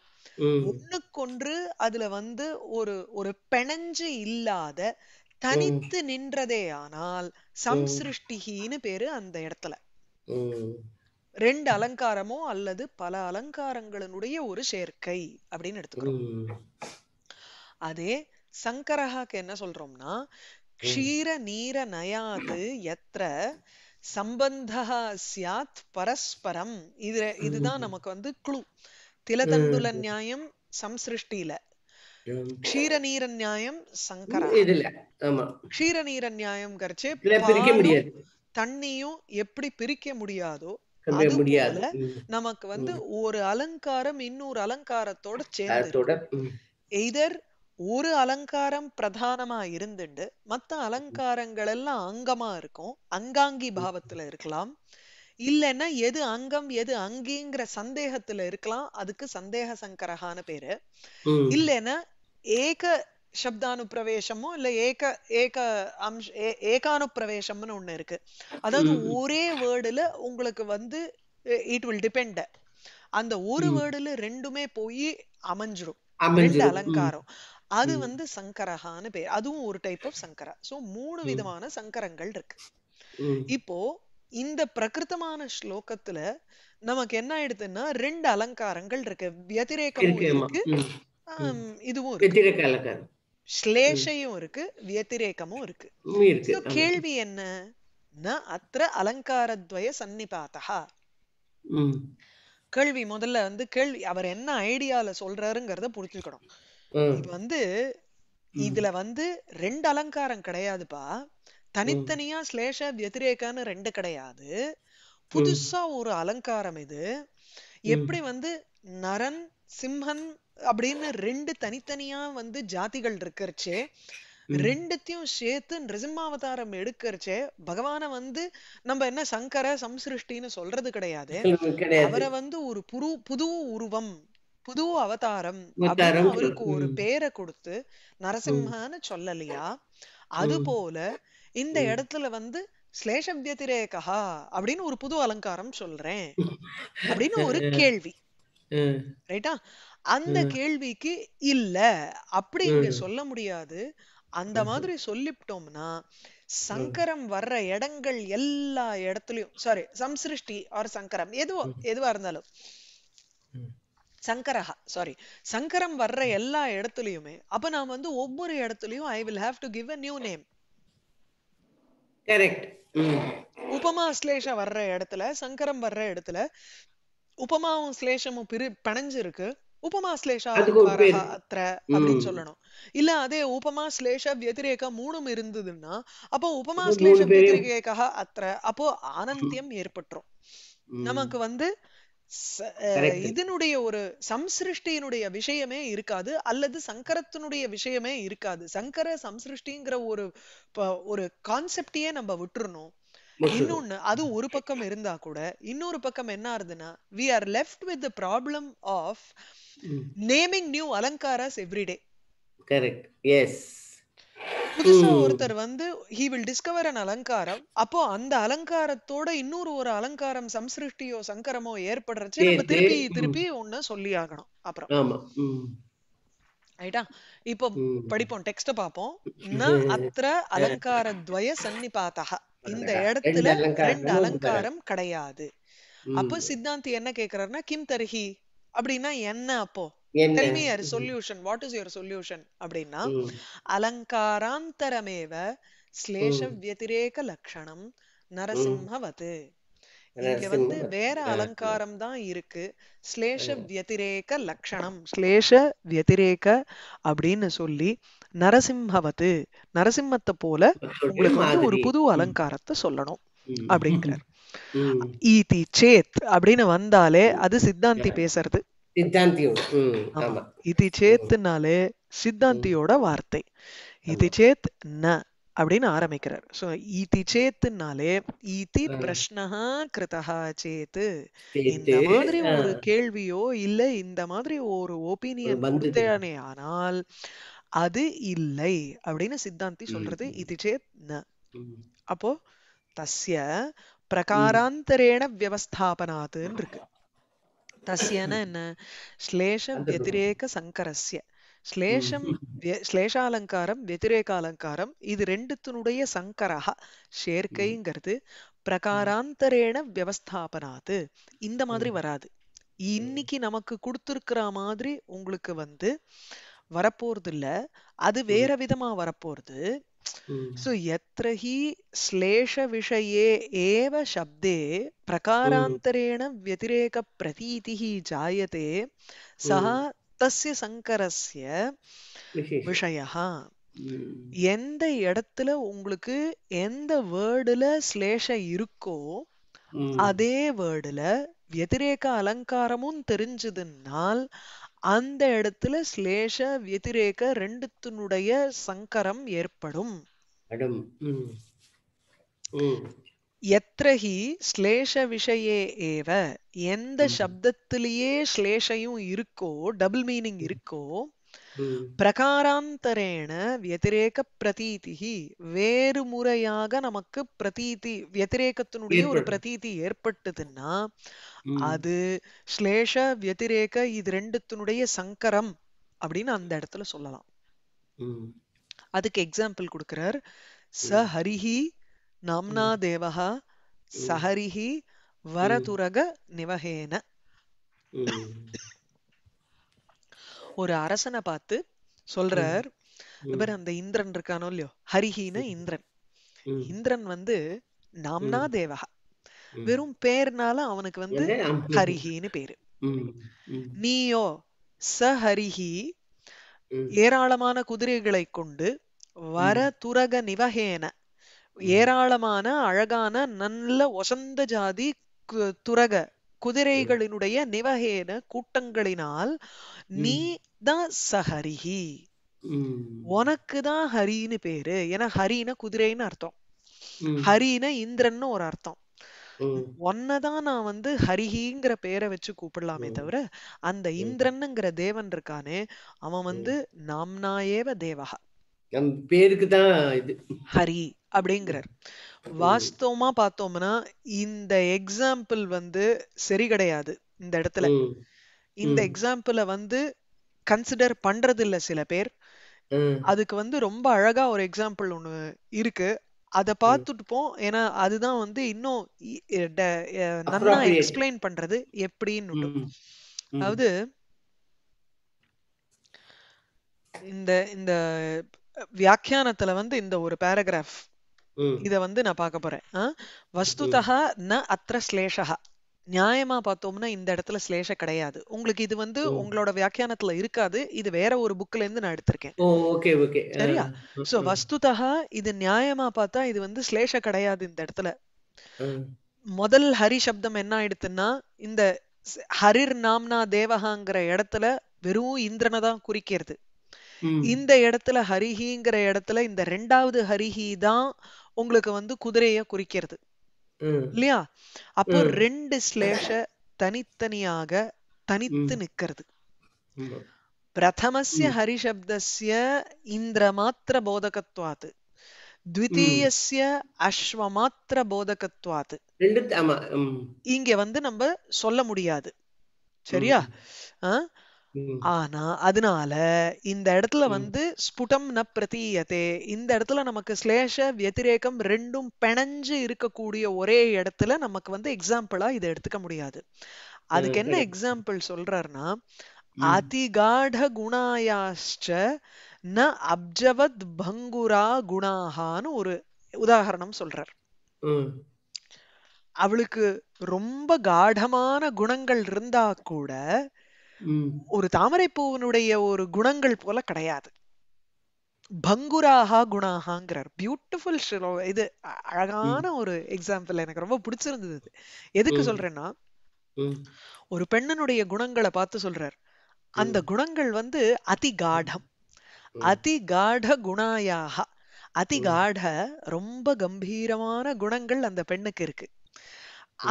ஒண்ணுக்கொன்று அதுல வந்து ஒரு ஒரு பிணஞ்சு இல்லாத தனித்து நின்றதே ஆனால் சம்சிருஷ்டிகின்னு பேரு அந்த இடத்துல ரெண்டு அலங்காரமோ அல்லது பல அலங்காரங்களினுடைய ஒரு சேர்க்கை அப்படின்னு எடுத்துக்கிறோம் அதே சங்கரஹாக்கு என்ன சொல்றோம்னா க்ஷீர நீர நயாது எத்த சம்பந்தா சியாத் பரஸ்பரம் இது இதுதான் நமக்கு வந்து குழு திலதண்டுல நியாயம் சம்சிருஷ்டியில க்ஷீர நீர நியாயம் சங்கரா க்ஷீர நீர நியாயம் கரைச்சு தண்ணியும் எப்படி பிரிக்க முடியாதோ நமக்கு வந்து ஒரு அலங்காரம் இன்னொரு அலங்காரத்தோட சேர்ந்து எய்தர் ஒரு அலங்காரம் பிரதானமா இருந்துட்டு மத்த அலங்காரங்கள் எல்லாம் அங்கமா இருக்கும் அங்காங்கி பாவத்துல இருக்கலாம் இல்லைன்னா எது அங்கம் எது அங்கிங்கிற சந்தேகத்துல இருக்கலாம் அதுக்கு சந்தேக சங்கரகான பேரு இல்லைன்னா ஏக சப்தானுப்பிரவேசமோ இல்ல ஏக ஏக அம்ஷ் ஏகானுப்பிரவேசம்னு ஒண்ணு இருக்கு அதாவது ஒரே வேர்டுல உங்களுக்கு வந்து இட் வில் டிபெண்ட் அந்த ஒரு வேர்டுல ரெண்டுமே போய் அமைஞ்சிரும் ரெண்டு அலங்காரம் அது வந்து சங்கரஹான்னு பேர் அதுவும் ஒரு டைப் ஆஃப் சங்கரா சோ மூணு விதமான சங்கரங்கள் இருக்கு இப்போ இந்த பிரகிருத்தமான ஸ்லோகத்துல நமக்கு என்ன ஆயிடுதுன்னா ரெண்டு அலங்காரங்கள் இருக்கு வத்திரேக்கமும் இருக்கு இதுவும் இருக்கு ஸ்லேஷையும் இருக்கு வியத்திரேக்கமும் இருக்கு கேள்வி என்ன ந அத்திர அலங்காரத்வய சன்னிபாத்தா கேள்வி முதல்ல வந்து கேள்வி அவர் என்ன ஐடியால சொல்றாருங்கிறத புரிஞ்சுக்கணும் இது வந்து இதுல வந்து ரெண்டு அலங்காரம் கிடையாதுப்பா தனித்தனியா ஸ்லேஷ வத்திரேக்கான்னு ரெண்டு கிடையாது புதுசா ஒரு அலங்காரம் இது எப்படி வந்து நரன் சிம்ஹன் அப்படின்னு ரெண்டு தனித்தனியா வந்து ஜாதிகள் இருக்கிறச்சே ரெண்டுத்தையும் சேர்த்து நிருசிம்மாவதாரம் எடுக்கிறச்சே பகவான வந்து நம்ம என்ன சங்கர சம்சிருஷ்டின்னு சொல்றது கிடையாது அவரை வந்து ஒரு புது புது உருவம் புது அவதாரம் அப்படின்னு அவருக்கு ஒரு பேரை கொடுத்து நரசிம்மான்னு சொல்லலையா அது போல இந்த இடத்துல வந்து ஸ்லேஷப்தியதிரேகா அப்படின்னு ஒரு புது அலங்காரம் சொல்றேன் அப்படின்னு ஒரு கேள்வி ரைட்டா அந்த கேள்விக்கு இல்ல அப்படி இங்க சொல்ல முடியாது அந்த மாதிரி சொல்லிவிட்டோம்னா சங்கரம் வர்ற இடங்கள் எல்லா இடத்துலயும் சாரி சம்சிருஷ்டி ஆர் சங்கரம் எதுவோ எதுவா இருந்தாலும் சங்கரஹா சாரி சங்கரம் வர்ற எல்லா இடத்துலயுமே அப்ப நான் வந்து ஒவ்வொரு இடத்துலயும் I will have to give a new name correct உபமா அஸ்லேஷா வர்ற இடத்துல சங்கரம் வர்ற இடத்துல உபமாவும் ஸ்லேஷமும் பிரி பிணைஞ்சிருக்கு உபமா ஸ்லேஷா அத்திர அப்படின்னு சொல்லணும் இல்ல அதே உபமா ஸ்லேஷ வத்திரேக மூணும் இருந்ததுன்னா அப்போ உபமா ஸ்லேஷ வத்திரேக அத்திர அப்போ ஆனந்தியம் ஏற்பட்டுரும் நமக்கு வந்து இதனுடைய ஒரு சம்சிருஷ்டியினுடைய விஷயமே இருக்காது அல்லது சங்கரத்தினுடைய விஷயமே இருக்காது சங்கர சம்சிருஷ்டிங்கிற ஒரு ஒரு கான்செப்டையே நம்ம விட்டுறணும் இன்னொன்னு அது ஒரு பக்கம் இருந்தா கூட இன்னொரு பக்கம் என்ன ஆறுதுன்னா we are left with problem of naming new அலங்காரஸ் எவ்ரிடே கரெக்ட் எஸ் புதுசா ஒருத்தர் வந்து ஹி வில் டிஸ்கவர் அன் அலங்காரம் அப்போ அந்த அலங்காரத்தோட இன்னொரு ஒரு அலங்காரம் சம்சிருஷ்டியோ சங்கரமோ ஏற்படுறச்சு நம்ம திருப்பி திருப்பி ஒன்னு சொல்லி ஆகணும் அப்புறம் ரைட்டா இப்போ படிப்போம் டெக்ஸ்ட் பாப்போம் ந அத்திர அலங்கார துவய சன்னிபாதா இந்த இடத்துல ரெண்டு அலங்காரம் கிடையாது அப்ப சித்தாந்தி என்ன கேக்குறாருன்னா கிம் தர்ஹி அப்படின்னா என்ன அப்போ tell me solution what is your solution அப்படின்னா அலங்காராந்தரமேவ ஸ்லேஷ வத்திரேக லட்சணம் நரசிம்மவது இங்க வந்து வேற அலங்காரம் தான் இருக்கு ஸ்லேஷ வத்திரேக லட்சணம் ஸ்லேஷ வத்திரேக அப்படின்னு சொல்லி நரசிம்மவது நரசிம்மத்தை போல உங்களுக்கு வந்து ஒரு புது அலங்காரத்தை சொல்லணும் அப்படிங்கிறார் ஈதி சேத் அப்படின்னு வந்தாலே அது சித்தாந்தி பேசுறது இது சேத்துனாலே சித்தாந்தியோட வார்த்தை இது சேத் ந அப்படின்னு ஆரம்பிக்கிறார் சோ ஈதி சேத்துனாலே ஈதி பிரஷ்னஹா கிருதஹா சேத்து இந்த மாதிரி ஒரு கேள்வியோ இல்ல இந்த மாதிரி ஒரு ஒப்பீனியன் கொடுத்தேனே ஆனால் அது இல்லை அப்படின்னு சித்தாந்தி சொல்றது இது சேத் அப்போ தஸ்ய பிரகாராந்தரேண வியவஸ்தாபனாத்துன்னு இருக்கு தஸ்யன என்ன ஸ்லேஷம் வெதிரேக சங்கரஸ்ய ஸ்லேஷம் ஸ்லேஷாலங்காரம் வெதிரேகாலங்காரம் இது ரெண்டுத்தினுடைய சங்கரஹா சேர்க்கைங்கிறது பிரகாராந்தரேண வியவஸ்தாபனாது இந்த மாதிரி வராது இன்னைக்கு நமக்கு கொடுத்துருக்கிற மாதிரி உங்களுக்கு வந்து வரப்போறது இல்ல அது வேற விதமா வரப்போறது சோ எத்திர ஸ்லேஷ விஷயே ஏவ சப்தே பிரகாராந்தரேண व्यतिरेक प्रतीतिः जायते சா தஸ்ய சங்கரஸ்ய விஷயா எந்த இடத்துல உங்களுக்கு எந்த வேர்டுல ஸ்லேஷ இருக்கோ அதே வேர்டுல வெதிரேக அலங்காரமும் தெரிஞ்சதுனால் அந்த இடத்துல ஸ்லேஷ வெதிரேக ரெண்டுத்தினுடைய சங்கரம் ஏற்படும் எத்ரஹி ஸ்லேஷ விஷயே ஏவ எந்த சப்தத்திலேயே ஸ்லேஷையும் இருக்கோ டபுள் மீனிங் இருக்கோ பிரகாராந்தரேன வெத்திரேக பிரதீதி வேறு முறையாக நமக்கு பிரதீதி வத்திரேகத்தினுடைய ஒரு பிரதீதி ஏற்பட்டதுன்னா அது ஸ்லேஷ வத்திரேக இது ரெண்டுத்தினுடைய சங்கரம் அப்படின்னு அந்த இடத்துல சொல்லலாம் அதுக்கு எக்ஸாம்பிள் கொடுக்கிறார் ச ஹரிஹி நாம்னா தேவஹா சஹரிஹி வரதுரக நிவகேன ஒரு அரசனை பார்த்து சொல்றார் இவர் அந்த இந்திரன் இருக்கானோ இல்லையோ ஹரிஹின்னு இந்திரன் இந்திரன் வந்து நாம்னா தேவகா வெறும் பேர்னால அவனுக்கு வந்து ஹரிஹின்னு பேரு நீயோ ச ஹரிஹி ஏராளமான குதிரைகளை கொண்டு வர துரக நிவகேன ஏராளமான அழகான நல்ல ஒசந்த ஜாதி துரக குதிரைகளினுடைய நிவகேன கூட்டங்களினால் நீ தான் சஹரிஹி உனக்கு தான் ஹரின்னு பேரு ஏன்னா ஹரின குதிரைன்னு அர்த்தம் ஹரின இந்திரன்னு ஒரு அர்த்தம் ஒன்னதான் நான் வந்து ஹரிஹிங்கிற பேரை வச்சு கூப்பிடலாமே தவிர அந்த இந்திரன்ங்கிற தேவன் இருக்கானே அவன் வந்து நாம்னா ஏவ தேவகா பேருக்கு தான் இது ஹரி அப்படிங்கிறார் வாஸ்தவமா பார்த்தோம்னா இந்த எக்ஸாம்பிள் வந்து சரி கிடையாது இந்த இடத்துல இந்த எக்ஸாம்பிள வந்து கன்சிடர் பண்றது இல்ல சில பேர் அதுக்கு வந்து ரொம்ப அழகா ஒரு எக்ஸாம்பிள் ஒண்ணு இருக்கு அத பார்த்துட்டுப்போம் ஏன்னா அதுதான் வந்து இன்னும் நல்லா எக்ஸ்பிளைன் பண்றது எப்படின்னு அதாவது இந்த இந்த வியாக்கியானத்துல வந்து இந்த ஒரு பேராகிராஃப் இத வந்து நான் பார்க்க போறேன் வஸ்துதா ந அத்திர ஸ்லேஷா நியாயமா பார்த்தோம்னா இந்த இடத்துல சிலேஷ கிடையாது உங்களுக்கு இது வந்து உங்களோட வியாக்கியானத்துல இருக்காது இது வேற ஒரு புக்ல இருந்து நான் எடுத்திருக்கேன் சரியா சோ வஸ்துதா இது நியாயமா பார்த்தா இது வந்து ஸ்லேஷ கிடையாது இந்த இடத்துல முதல் ஹரி சப்தம் என்ன ஆயிடுத்துன்னா இந்த ஹரிர் நாம்னா தேவகாங்கிற இடத்துல வெறும் இந்திரனை தான் குறிக்கிறது இந்த இடத்துல ஹரிஹிங்கிற இடத்துல இந்த ரெண்டாவது ஹரிஹி தான் உங்களுக்கு வந்து குதிரைய குறிக்கிறது இல்லையா அப்போ ரெண்டு ஸ்லேஷ தனித்தனியாக தனித்து நிக்கிறது பிரதமஸ்ய ஹரிசப்தஸ்ய இந்திரமாத்திர போதகத்வாத்து அஸ்வ மாத்திர போதகத்வாத்து இங்க வந்து நம்ம சொல்ல முடியாது சரியா ஆனா அதனால இந்த இடத்துல வந்து ஸ்புடம் ந பிரதீயத்தே இந்த இடத்துல நமக்கு ஸ்லேஷ வத்திரேகம் ரெண்டும் பிணைஞ்சு இருக்கக்கூடிய ஒரே இடத்துல நமக்கு வந்து எக்ஸாம்பிளா இதை எடுத்துக்க முடியாது அதுக்கு என்ன எக்ஸாம்பிள் சொல்றாருன்னா அதிகாட குணாயாஷ்ட ந அப்ஜவத் பங்குரா குணாகான்னு ஒரு உதாகரணம் சொல்றார் அவளுக்கு ரொம்ப காடமான குணங்கள் இருந்தா கூட ஒரு தாமரை பூவனுடைய ஒரு குணங்கள் போல கிடையாது பங்குராகா குணாகாங்கிறார் பியூட்டிஃபுல் இது அழகான ஒரு எக்ஸாம்பிள் எனக்கு ரொம்ப பிடிச்சிருந்தது எதுக்கு சொல்றேன்னா ஒரு பெண்ணனுடைய குணங்களை பார்த்து சொல்றார் அந்த குணங்கள் வந்து அதிகாடம் அதிகாட குணாயாக அதிகாட ரொம்ப கம்பீரமான குணங்கள் அந்த பெண்ணுக்கு இருக்கு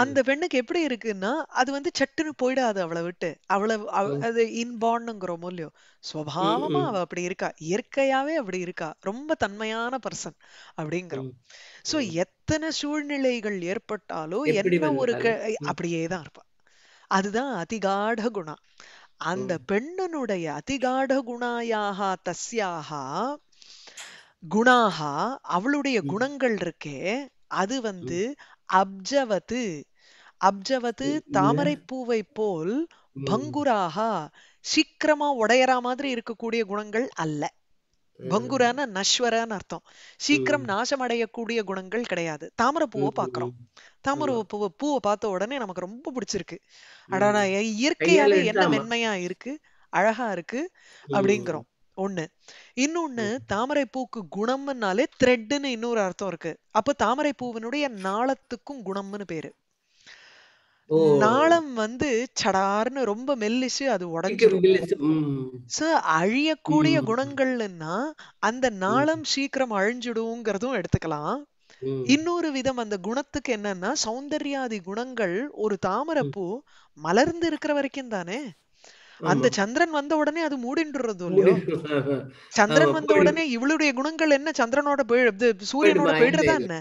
அந்த பெண்ணுக்கு எப்படி இருக்குன்னா அது வந்து சட்டுன்னு போயிடாது அவளை விட்டு அவ்வளவு அது இன்பான்னுங்கிறோமோ இல்லையோ சுவாவமா அவ அப்படி இருக்கா இயற்கையாவே அப்படி இருக்கா ரொம்ப தன்மையான பர்சன் அப்படிங்கிறோம் சோ எத்தனை சூழ்நிலைகள் ஏற்பட்டாலோ என்ன ஒரு அப்படியே தான் இருப்பா அதுதான் அதிகாட குணா அந்த பெண்ணனுடைய அதிகாட குணாயாக தஸ்யாக குணாகா அவளுடைய குணங்கள் இருக்கே அது வந்து அப்ஜவது அப்ஜவது பூவை போல் பங்குராக சீக்கிரமா உடையரா மாதிரி இருக்கக்கூடிய குணங்கள் அல்ல பங்குரான நஸ்வரன்னு அர்த்தம் சீக்கிரம் நாசம் அடையக்கூடிய குணங்கள் கிடையாது தாமரை பூவை பாக்குறோம் தாமரை பூவை பூவை பார்த்த உடனே நமக்கு ரொம்ப பிடிச்சிருக்கு அடாடா இயற்கையால என்ன மென்மையா இருக்கு அழகா இருக்கு அப்படிங்கிறோம் ஒண்ணு இன்னொன்னு தாமரை பூக்கு குணம்னாலே த்ரெட்னு இன்னொரு அர்த்தம் இருக்கு அப்ப பூவினுடைய நாளத்துக்கும் குணம்னு பேரு நாளம் வந்து சடார்னு ரொம்ப மெல்லிச்சு அது உடஞ்சிடும் சோ அழியக்கூடிய குணங்கள்னா அந்த நாளம் சீக்கிரம் அழிஞ்சிடுங்கிறதும் எடுத்துக்கலாம் இன்னொரு விதம் அந்த குணத்துக்கு என்னன்னா சௌந்தர்யாதி குணங்கள் ஒரு பூ மலர்ந்து இருக்கிற வரைக்கும் தானே அந்த சந்திரன் வந்த உடனே அது மூடின்றது இல்லையோ சந்திரன் வந்த உடனே இவளுடைய குணங்கள் என்ன சந்திரனோட சூரியனோட போயிடுறதா என்ன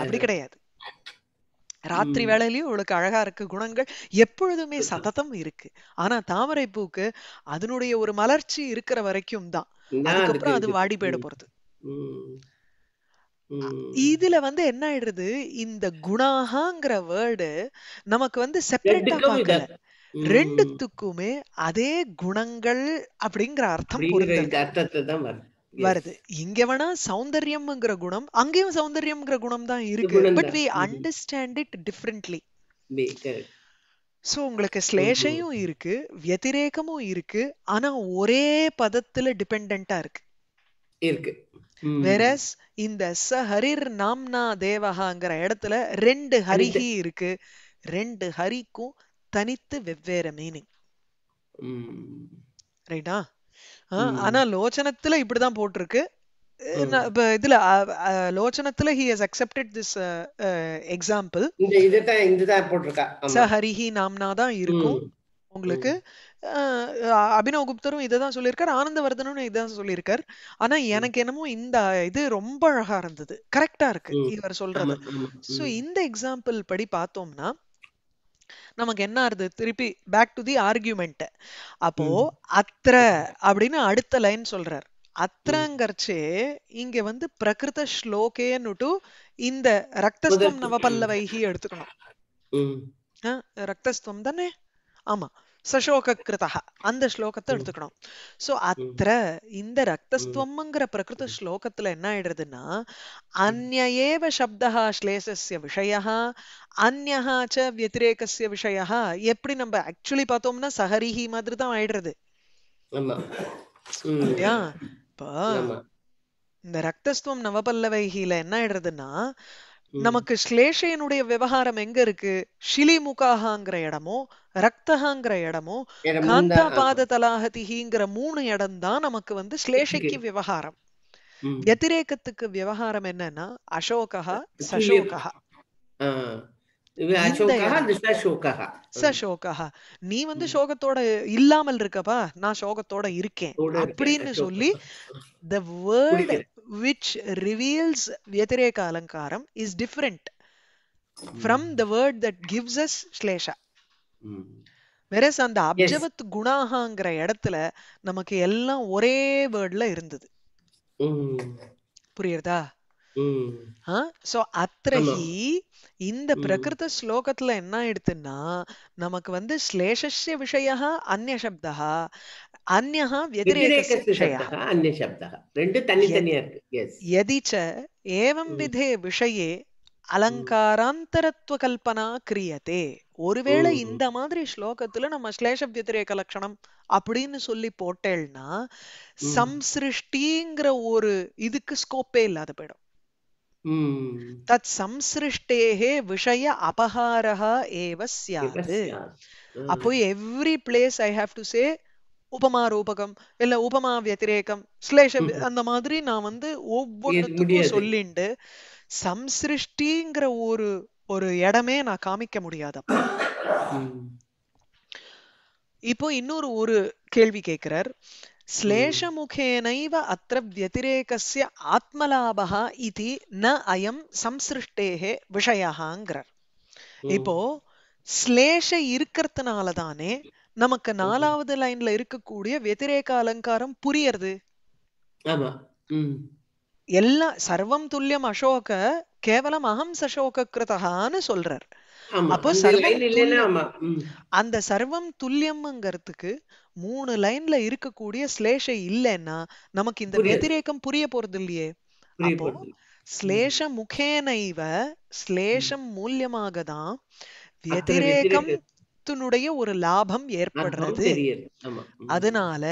அப்படி கிடையாது ராத்திரி வேலையிலயும் இவளுக்கு அழகா இருக்கு குணங்கள் எப்பொழுதுமே சததம் இருக்கு ஆனா தாமரை பூக்கு அதனுடைய ஒரு மலர்ச்சி இருக்கிற வரைக்கும் தான் அதுக்கப்புறம் அது வாடி போயிட போறது இதுல வந்து என்ன ஆயிடுறது இந்த குணாகாங்கிற வேர்டு நமக்கு வந்து செப்பரேட்டா பாக்கல ரெண்டுத்துக்குமே அதே குணங்கள் அப்படிங்கிற அர்த்தம் வருது இங்க வேணா சௌந்தர்யம்ங்கிற குணம் அங்கேயும் சௌந்தர்யம்ங்கிற குணம் தான் இருக்கு but we understand it differently so உங்களுக்கு ஸ்லேஷையும் இருக்கு வெதிரேகமும் இருக்கு ஆனா ஒரே பதத்துல டிபெண்டா இருக்கு இருக்கு வெரஸ் இந்த ச ஹரிர் நாம்னா தேவஹாங்கிற இடத்துல ரெண்டு ஹரிஹி இருக்கு ரெண்டு ஹரிக்கும் தனித்து வெவ்வேறு மீனிங் ரைட்டா ஆனா லோச்சனத்துல இப்படிதான் போட்டிருக்கு இதுல லோச்சனத்துல he has accepted this example சஹரிஹி நாம்னா தான் இருக்கும் உங்களுக்கு அபினவ் குப்தரும் இதான் சொல்லியிருக்கார் ஆனந்தவர்தனும் இதான் சொல்லியிருக்கார் ஆனா எனக்கு என்னமோ இந்த இது ரொம்ப அழகா இருந்தது கரெக்டா இருக்கு இவர் சொல்றது சோ இந்த எக்ஸாம்பிள் படி பார்த்தோம்னா நமக்கு என்ன ஆறுது திருப்பி பேக் டு தி ஆர்கியூமெண்ட் அப்போ அத்திர அப்படின்னு அடுத்த லைன் சொல்றார் அத்திரங்கர்ச்சே இங்க வந்து பிரகிருத ஸ்லோகேன்னுட்டு இந்த ரக்தஸ்தம் நவபல்லவைகி எடுத்துக்கணும் ரக்தஸ்தம் தானே ஆமா சசோக கிருதா அந்த ஸ்லோகத்தை எடுத்துக்கணும் சோ அத்த இந்த ரத்தஸ்துவம்ங்கிற பிரகிருத ஸ்லோகத்துல என்ன ஆயிடுறதுன்னா அந்நேவ சப்தா ஸ்லேசஸ்ய விஷய அந்நா ச வத்திரேகசிய விஷய எப்படி நம்ம ஆக்சுவலி பார்த்தோம்னா சஹரிஹி மாதிரி தான் ஆயிடுறது இல்லையா இப்போ இந்த ரத்தஸ்துவம் நவபல்லவைகில என்ன ஆயிடுறதுன்னா நமக்கு ஸ்லேஷையனுடைய விவகாரம் எங்க இருக்கு ஷிலி ஷிலிமுகாகாங்கிற இடமோ ரக்தகாங்கிற இடமும் பாத தலாகதிங்கிற மூணு இடம் தான் நமக்கு வந்து ஸ்லேஷைக்கு விவகாரம் வத்திரேக்கத்துக்கு விவகாரம் என்னன்னா அசோகா சசோகா நீ வந்து சோகத்தோட இல்லாமல் இருக்கப்பா நான் சோகத்தோட இருக்கேன் அப்படின்னு சொல்லி த வேர்ல்ட் விச் ரிவீல்ஸ் வத்திரேக அலங்காரம் is different from the word that gives us ஸ்லேஷா வெரஸ் அந்த அப்ஜவத் குணாகாங்கிற இடத்துல நமக்கு எல்லாம் ஒரே வேர்ட்ல இருந்தது புரியுறதா சோ இந்த பிரகிருத ஸ்லோகத்துல என்ன ஆயிடுதுன்னா நமக்கு வந்து ஸ்லேஷஸ்ய விஷய அந்நிய சப்தா அந்நா व्यतिरेकस्य विषयः अन्यशब्दः ரெண்டு தனித்தனியா இருக்கு यदि च एवं विधे विषये ஒருவேளை இந்த மாதிரி ஸ்லோகத்துல நம்ம ஸ்லேஷ வத்திரேக லட்சணம் அப்படின்னு சொல்லி போட்டேன்னா சம்சிருஷ்டிங்கிற ஒரு இதுக்கு ஸ்கோப்பே இல்லாத போயிடும் தத் சம்சிருஷ்டேகே விஷய அபஹாரஹா ஏவ சியாது அப்போ every place I have to say உபமா ரூபகம் இல்ல உபமா வத்திரேகம் ஸ்லேஷ அந்த மாதிரி நான் வந்து ஒவ்வொன்றுத்துக்கும் சொல்லிண்டு சம்சிருஷ்டிங்கிற ஒரு ஒரு இடமே நான் காமிக்க முடியாது இப்போ இன்னொரு ஒரு கேள்வி கேட்கிறார் ஸ்லேஷமுகேனைவ அத்திர வத்திரேகசிய ஆத்மலாபா இது ந அயம் சம்சிருஷ்டேகே விஷயாங்கிறார் இப்போ ஸ்லேஷ இருக்கிறதுனால தானே நமக்கு நாலாவது லைன்ல இருக்கக்கூடிய வெத்திரேக அலங்காரம் புரியறது எல்லாம் சர்வம் துல்லியம் அசோக கேவலம் அகம் சசோக கிருதகான்னு சொல்றார் அப்போ அந்த சர்வம் துல்லியம்ங்கிறதுக்கு மூணு லைன்ல இருக்கக்கூடிய ஸ்லேஷம் இல்லைன்னா நமக்கு இந்த வெத்திரேக்கம் புரிய போறது இல்லையே அப்போ ஸ்லேஷ முகேனைவ ஸ்லேஷம் மூலியமாக தான் வெதிரேகத்தினுடைய ஒரு லாபம் ஏற்படுறது அதனால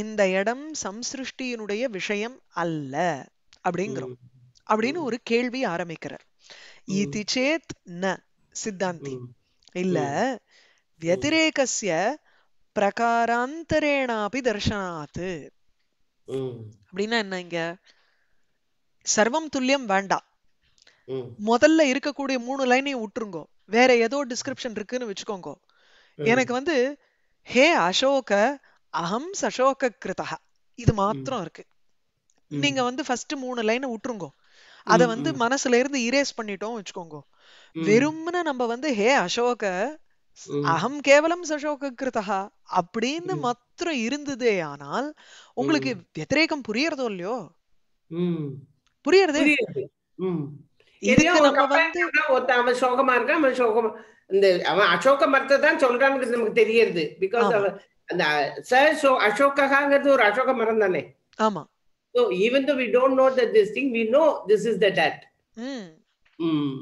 இந்த இடம் சம்சிருஷ்டியினுடைய விஷயம் அல்ல அப்படிங்கிறோம் அப்படின்னு ஒரு கேள்வி ஆரம்பிக்கிறார் இது சேத் ந சித்தாந்தி இல்ல வதிரேகசிய பிரகாராந்தரேனாபி தர்ஷனாத்து அப்படின்னா என்ன இங்க சர்வம் துல்லியம் வேண்டாம் முதல்ல இருக்கக்கூடிய மூணு லைனையும் விட்டுருங்கோ வேற ஏதோ டிஸ்கிரிப்ஷன் இருக்குன்னு வச்சுக்கோங்க எனக்கு வந்து ஹே அசோக அஹம் சசோக கிருதா இது மாத்திரம் இருக்கு நீங்க வந்து ஃபர்ஸ்ட் மூணு லைனை விட்டுருங்க அத வந்து மனசுல இருந்து இரேஸ் பண்ணிட்டோம் வச்சுக்கோங்க வெறும்னு நம்ம வந்து ஹே அசோக அகம் கேவலம் அசோக கிருதா அப்படின்னு மாத்திரம் இருந்ததே ஆனால் உங்களுக்கு வத்திரேகம் புரியறதோ இல்லையோ புரியறது இதுக்கு நம்ம வந்து அவன் சோகமா இருக்கான் அவன் சோகமா இந்த அவன் அசோக மரத்தை தான் சொல்றான்னு நமக்கு தெரியறது பிகாஸ் அந்த சோ அசோகங்கிறது ஒரு அசோக மரம் தானே ஆமா So even though we don't know that this thing, we know this is the that. Hmm. Hmm.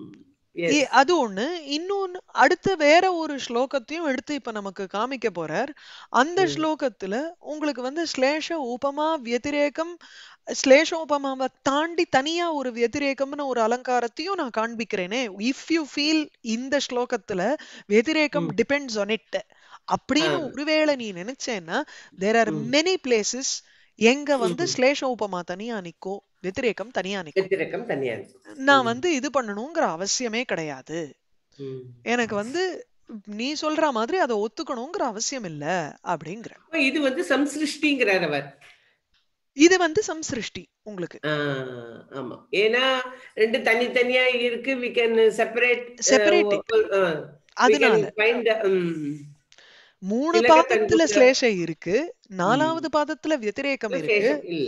அது ஒண்ணு இன்னொன்னு அடுத்த வேற ஒரு ஸ்லோகத்தையும் எடுத்து இப்ப நமக்கு காமிக்க போறார் அந்த ஸ்லோகத்துல உங்களுக்கு வந்து ஸ்லேஷ உபமா வத்திரேகம் உபமாவை தாண்டி தனியா ஒரு வத்திரேகம்னு ஒரு அலங்காரத்தையும் நான் காண்பிக்கிறேனே இஃப் யூ ஃபீல் இந்த ஸ்லோகத்துல வத்திரேகம் டிபெண்ட்ஸ் ஆன் இட் அப்படின்னு ஒருவேளை நீ நினைச்சேன்னா தேர் ஆர் மெனி பிளேசஸ் எங்க வந்து ஸ்லேஷ உபமா தனியா நிக்கும் வெத்திரேக்கம் தனியா நிக்கும் நான் வந்து இது பண்ணணுங்கிற அவசியமே கிடையாது எனக்கு வந்து நீ சொல்ற மாதிரி அதை ஒத்துக்கணுங்கிற அவசியம் இல்ல அப்படிங்கிற இது வந்து சம்சிருஷ்டிங்கிறார் அவர் இது வந்து சம்சிருஷ்டி உங்களுக்கு ஆமா ஏன்னா ரெண்டு தனித்தனியா இருக்கு வி கேன் செப்பரேட் செப்பரேட் அதனால மூணு பாதத்துல ஸ்லேஷ இருக்கு நாலாவது பாதத்துல வத்திரேகம் இருக்கு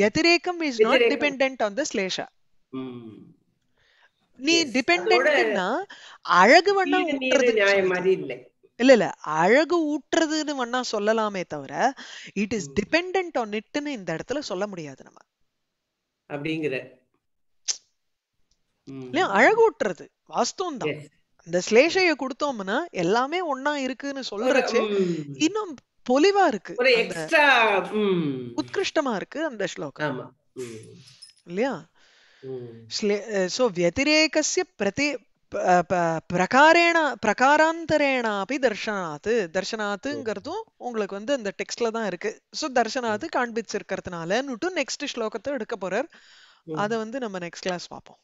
வத்திரேகம் is not dependent on the ஸ்லேஷா நீ டிபெண்டன்ட்னா அழகு வண்ணா ஊட்டுறது இல்ல இல்ல அழகு ஊட்டுறதுன்னு வண்ணா சொல்லலாமே தவிர இட் இஸ் டிபெண்டன்ட் ஆன் இட்னு இந்த இடத்துல சொல்ல முடியாது நம்ம அப்படிங்கிற அழகு ஊட்டுறது வாஸ்தவம் தான் இந்த ஸ்லேஷைய கொடுத்தோம்னா எல்லாமே ஒன்னா இருக்குன்னு சொல்றச்சு இன்னும் பொலிவா இருக்கு உத்கிருஷ்டமா இருக்கு அந்த ஸ்லோகம் இல்லையா சோ व्यतिरेकस्य பிரதி பிரகாரேண பிரகாராந்தரேனாபி தர்ஷனாத்து தர்ஷனாத்துங்கிறதும் உங்களுக்கு வந்து அந்த டெக்ஸ்ட்ல தான் இருக்கு சோ தர்ஷனாத்து காண்பிச்சிருக்கிறதுனாலன்னுட்டு நெக்ஸ்ட் ஸ்லோகத்தை எடுக்க போறார் அதை வந்து நம்ம நெக்ஸ்ட் கிளாஸ் பார்ப்போம்